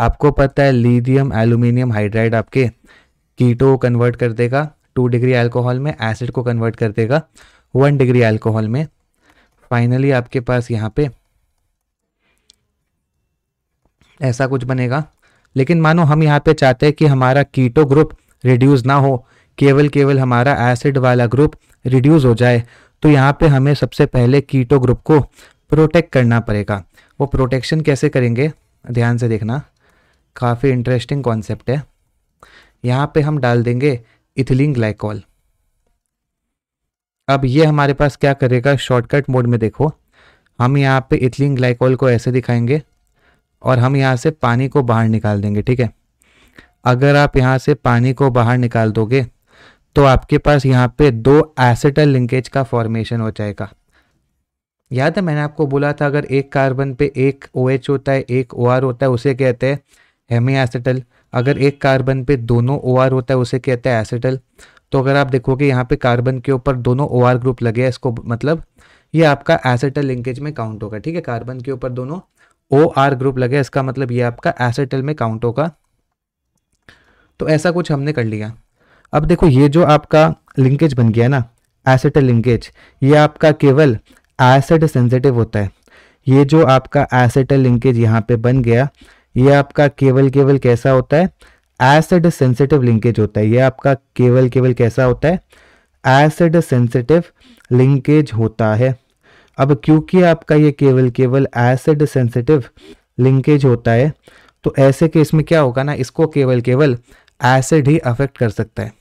आपको पता है लीदियम एल्यूमिनियम हाइड्राइड आपके कीटो को कन्वर्ट कर देगा टू डिग्री अल्कोहल में एसिड को कन्वर्ट कर देगा वन डिग्री अल्कोहल में फाइनली आपके पास यहाँ पे ऐसा कुछ बनेगा लेकिन मानो हम यहाँ पे चाहते हैं कि हमारा कीटो ग्रुप रिड्यूस ना हो केवल केवल हमारा एसिड वाला ग्रुप रिड्यूस हो जाए तो यहाँ पे हमें सबसे पहले कीटो ग्रुप को प्रोटेक्ट करना पड़ेगा वो प्रोटेक्शन कैसे करेंगे ध्यान से देखना काफ़ी इंटरेस्टिंग कॉन्सेप्ट है यहाँ पे हम डाल देंगे इथिलिन ग्लाइकॉल अब ये हमारे पास क्या करेगा शॉर्टकट मोड में देखो हम यहाँ पे इथिलीन ग्लाइकोल को ऐसे दिखाएंगे और हम यहाँ से पानी को बाहर निकाल देंगे ठीक है अगर आप यहाँ से पानी को बाहर निकाल दोगे तो आपके पास यहाँ पे दो एसेटल लिंकेज का फॉर्मेशन हो जाएगा याद है मैंने आपको बोला था अगर एक कार्बन पे एक ओ OH होता है एक ओ OR होता है उसे कहते हैं हेमी एसिटल अगर एक कार्बन पे दोनों ओ OR होता है उसे कहते हैं एसेटल तो अगर आप देखोगे यहाँ पे कार्बन के ऊपर दोनों ओ आर ग्रुप लगे हैं इसको मतलब ये आपका एसेटल लिंकेज में काउंट होगा ठीक है कार्बन के ऊपर दोनों ओ आर ग्रुप लगे इसका मतलब ये आपका एसेटल में काउंट होगा तो ऐसा कुछ हमने कर लिया अब देखो ये जो आपका लिंकेज बन गया ना एसेटल लिंकेज ये आपका केवल एसिड सेंसिटिव होता है ये जो आपका एसेटल लिंकेज यहाँ पे बन गया ये आपका केवल केवल कैसा होता है एसिड सेंसिटिव लिंकेज होता है ये आपका केवल केवल कैसा होता है एसिड सेंसिटिव लिंकेज होता है अब क्योंकि आपका ये केवल केवल एसिड सेंसिटिव लिंकेज होता है तो ऐसे केस में क्या होगा ना इसको केवल केवल एसिड ही अफेक्ट कर सकता है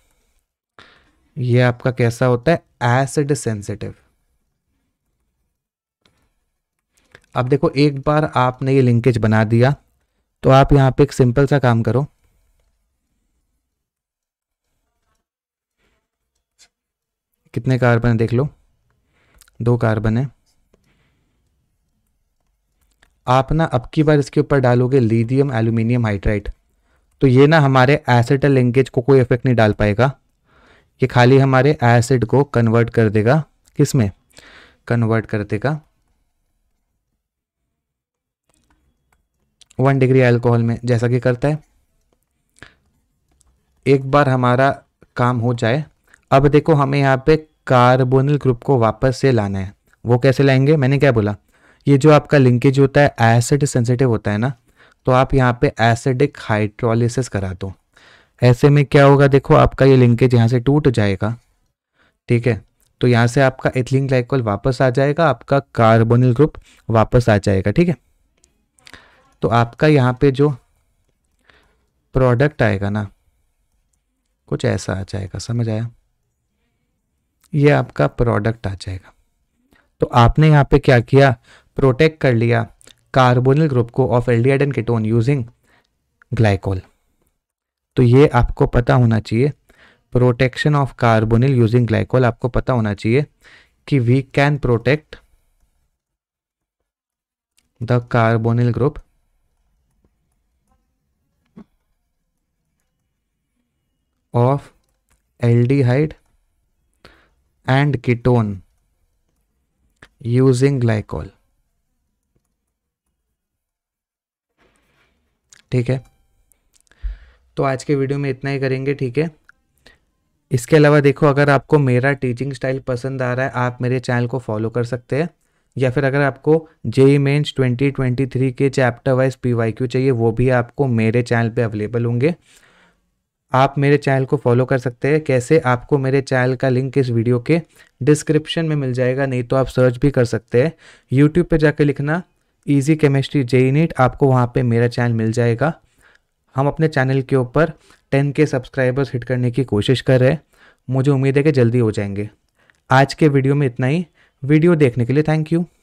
ये आपका कैसा होता है एसिड सेंसिटिव अब देखो एक बार आपने ये लिंकेज बना दिया तो आप यहां पे एक सिंपल सा काम करो कितने कार्बन है देख लो दो कार्बन है आप ना अब की बार इसके ऊपर डालोगे लीडियम एल्यूमिनियम हाइड्राइड तो ये ना हमारे एसिड लिंकेज को कोई इफेक्ट नहीं डाल पाएगा ये खाली हमारे एसिड को कन्वर्ट कर देगा किस में कन्वर्ट कर देगा वन डिग्री अल्कोहल में जैसा कि करता है एक बार हमारा काम हो जाए अब देखो हमें यहाँ पे कार्बोनिल ग्रुप को वापस से लाना है वो कैसे लाएंगे मैंने क्या बोला ये जो आपका लिंकेज होता है एसिड सेंसिटिव होता है ना तो आप यहाँ पे एसिडिक हाइड्रोलिसिस करा दो ऐसे में क्या होगा देखो आपका ये लिंकेज यहाँ से टूट जाएगा ठीक है तो यहाँ से आपका एथलिन ग्लाइकोल वापस आ जाएगा आपका कार्बोनिल ग्रुप वापस आ जाएगा ठीक है तो आपका यहाँ पे जो प्रोडक्ट आएगा ना कुछ ऐसा आ जाएगा समझ आया ये आपका प्रोडक्ट आ जाएगा तो आपने यहाँ पे क्या किया प्रोटेक्ट कर लिया कार्बोनिल ग्रुप को of aldehyde and ketone using glycol तो ये आपको पता होना चाहिए protection of carbonyl using glycol आपको पता होना चाहिए कि we can protect the carbonyl group of aldehyde and ketone using glycol ठीक है तो आज के वीडियो में इतना ही करेंगे ठीक है इसके अलावा देखो अगर आपको मेरा टीचिंग स्टाइल पसंद आ रहा है आप मेरे चैनल को फॉलो कर सकते हैं या फिर अगर आपको जेई मेन्स 2023 के chapter wise P Y Q चाहिए वो भी आपको मेरे चैनल पे अवेलेबल होंगे आप मेरे चैनल को फॉलो कर सकते हैं कैसे आपको मेरे चैनल का लिंक इस वीडियो के डिस्क्रिप्शन में मिल जाएगा नहीं तो आप सर्च भी कर सकते हैं यूट्यूब पर जाकर लिखना ईजी केमिस्ट्री जेई नीट आपको वहाँ पर मेरा चैनल मिल जाएगा हम अपने चैनल के ऊपर टेन के सब्सक्राइबर्स हिट करने की कोशिश कर रहे हैं मुझे उम्मीद है कि जल्दी हो जाएंगे आज के वीडियो में इतना ही वीडियो देखने के लिए थैंक यू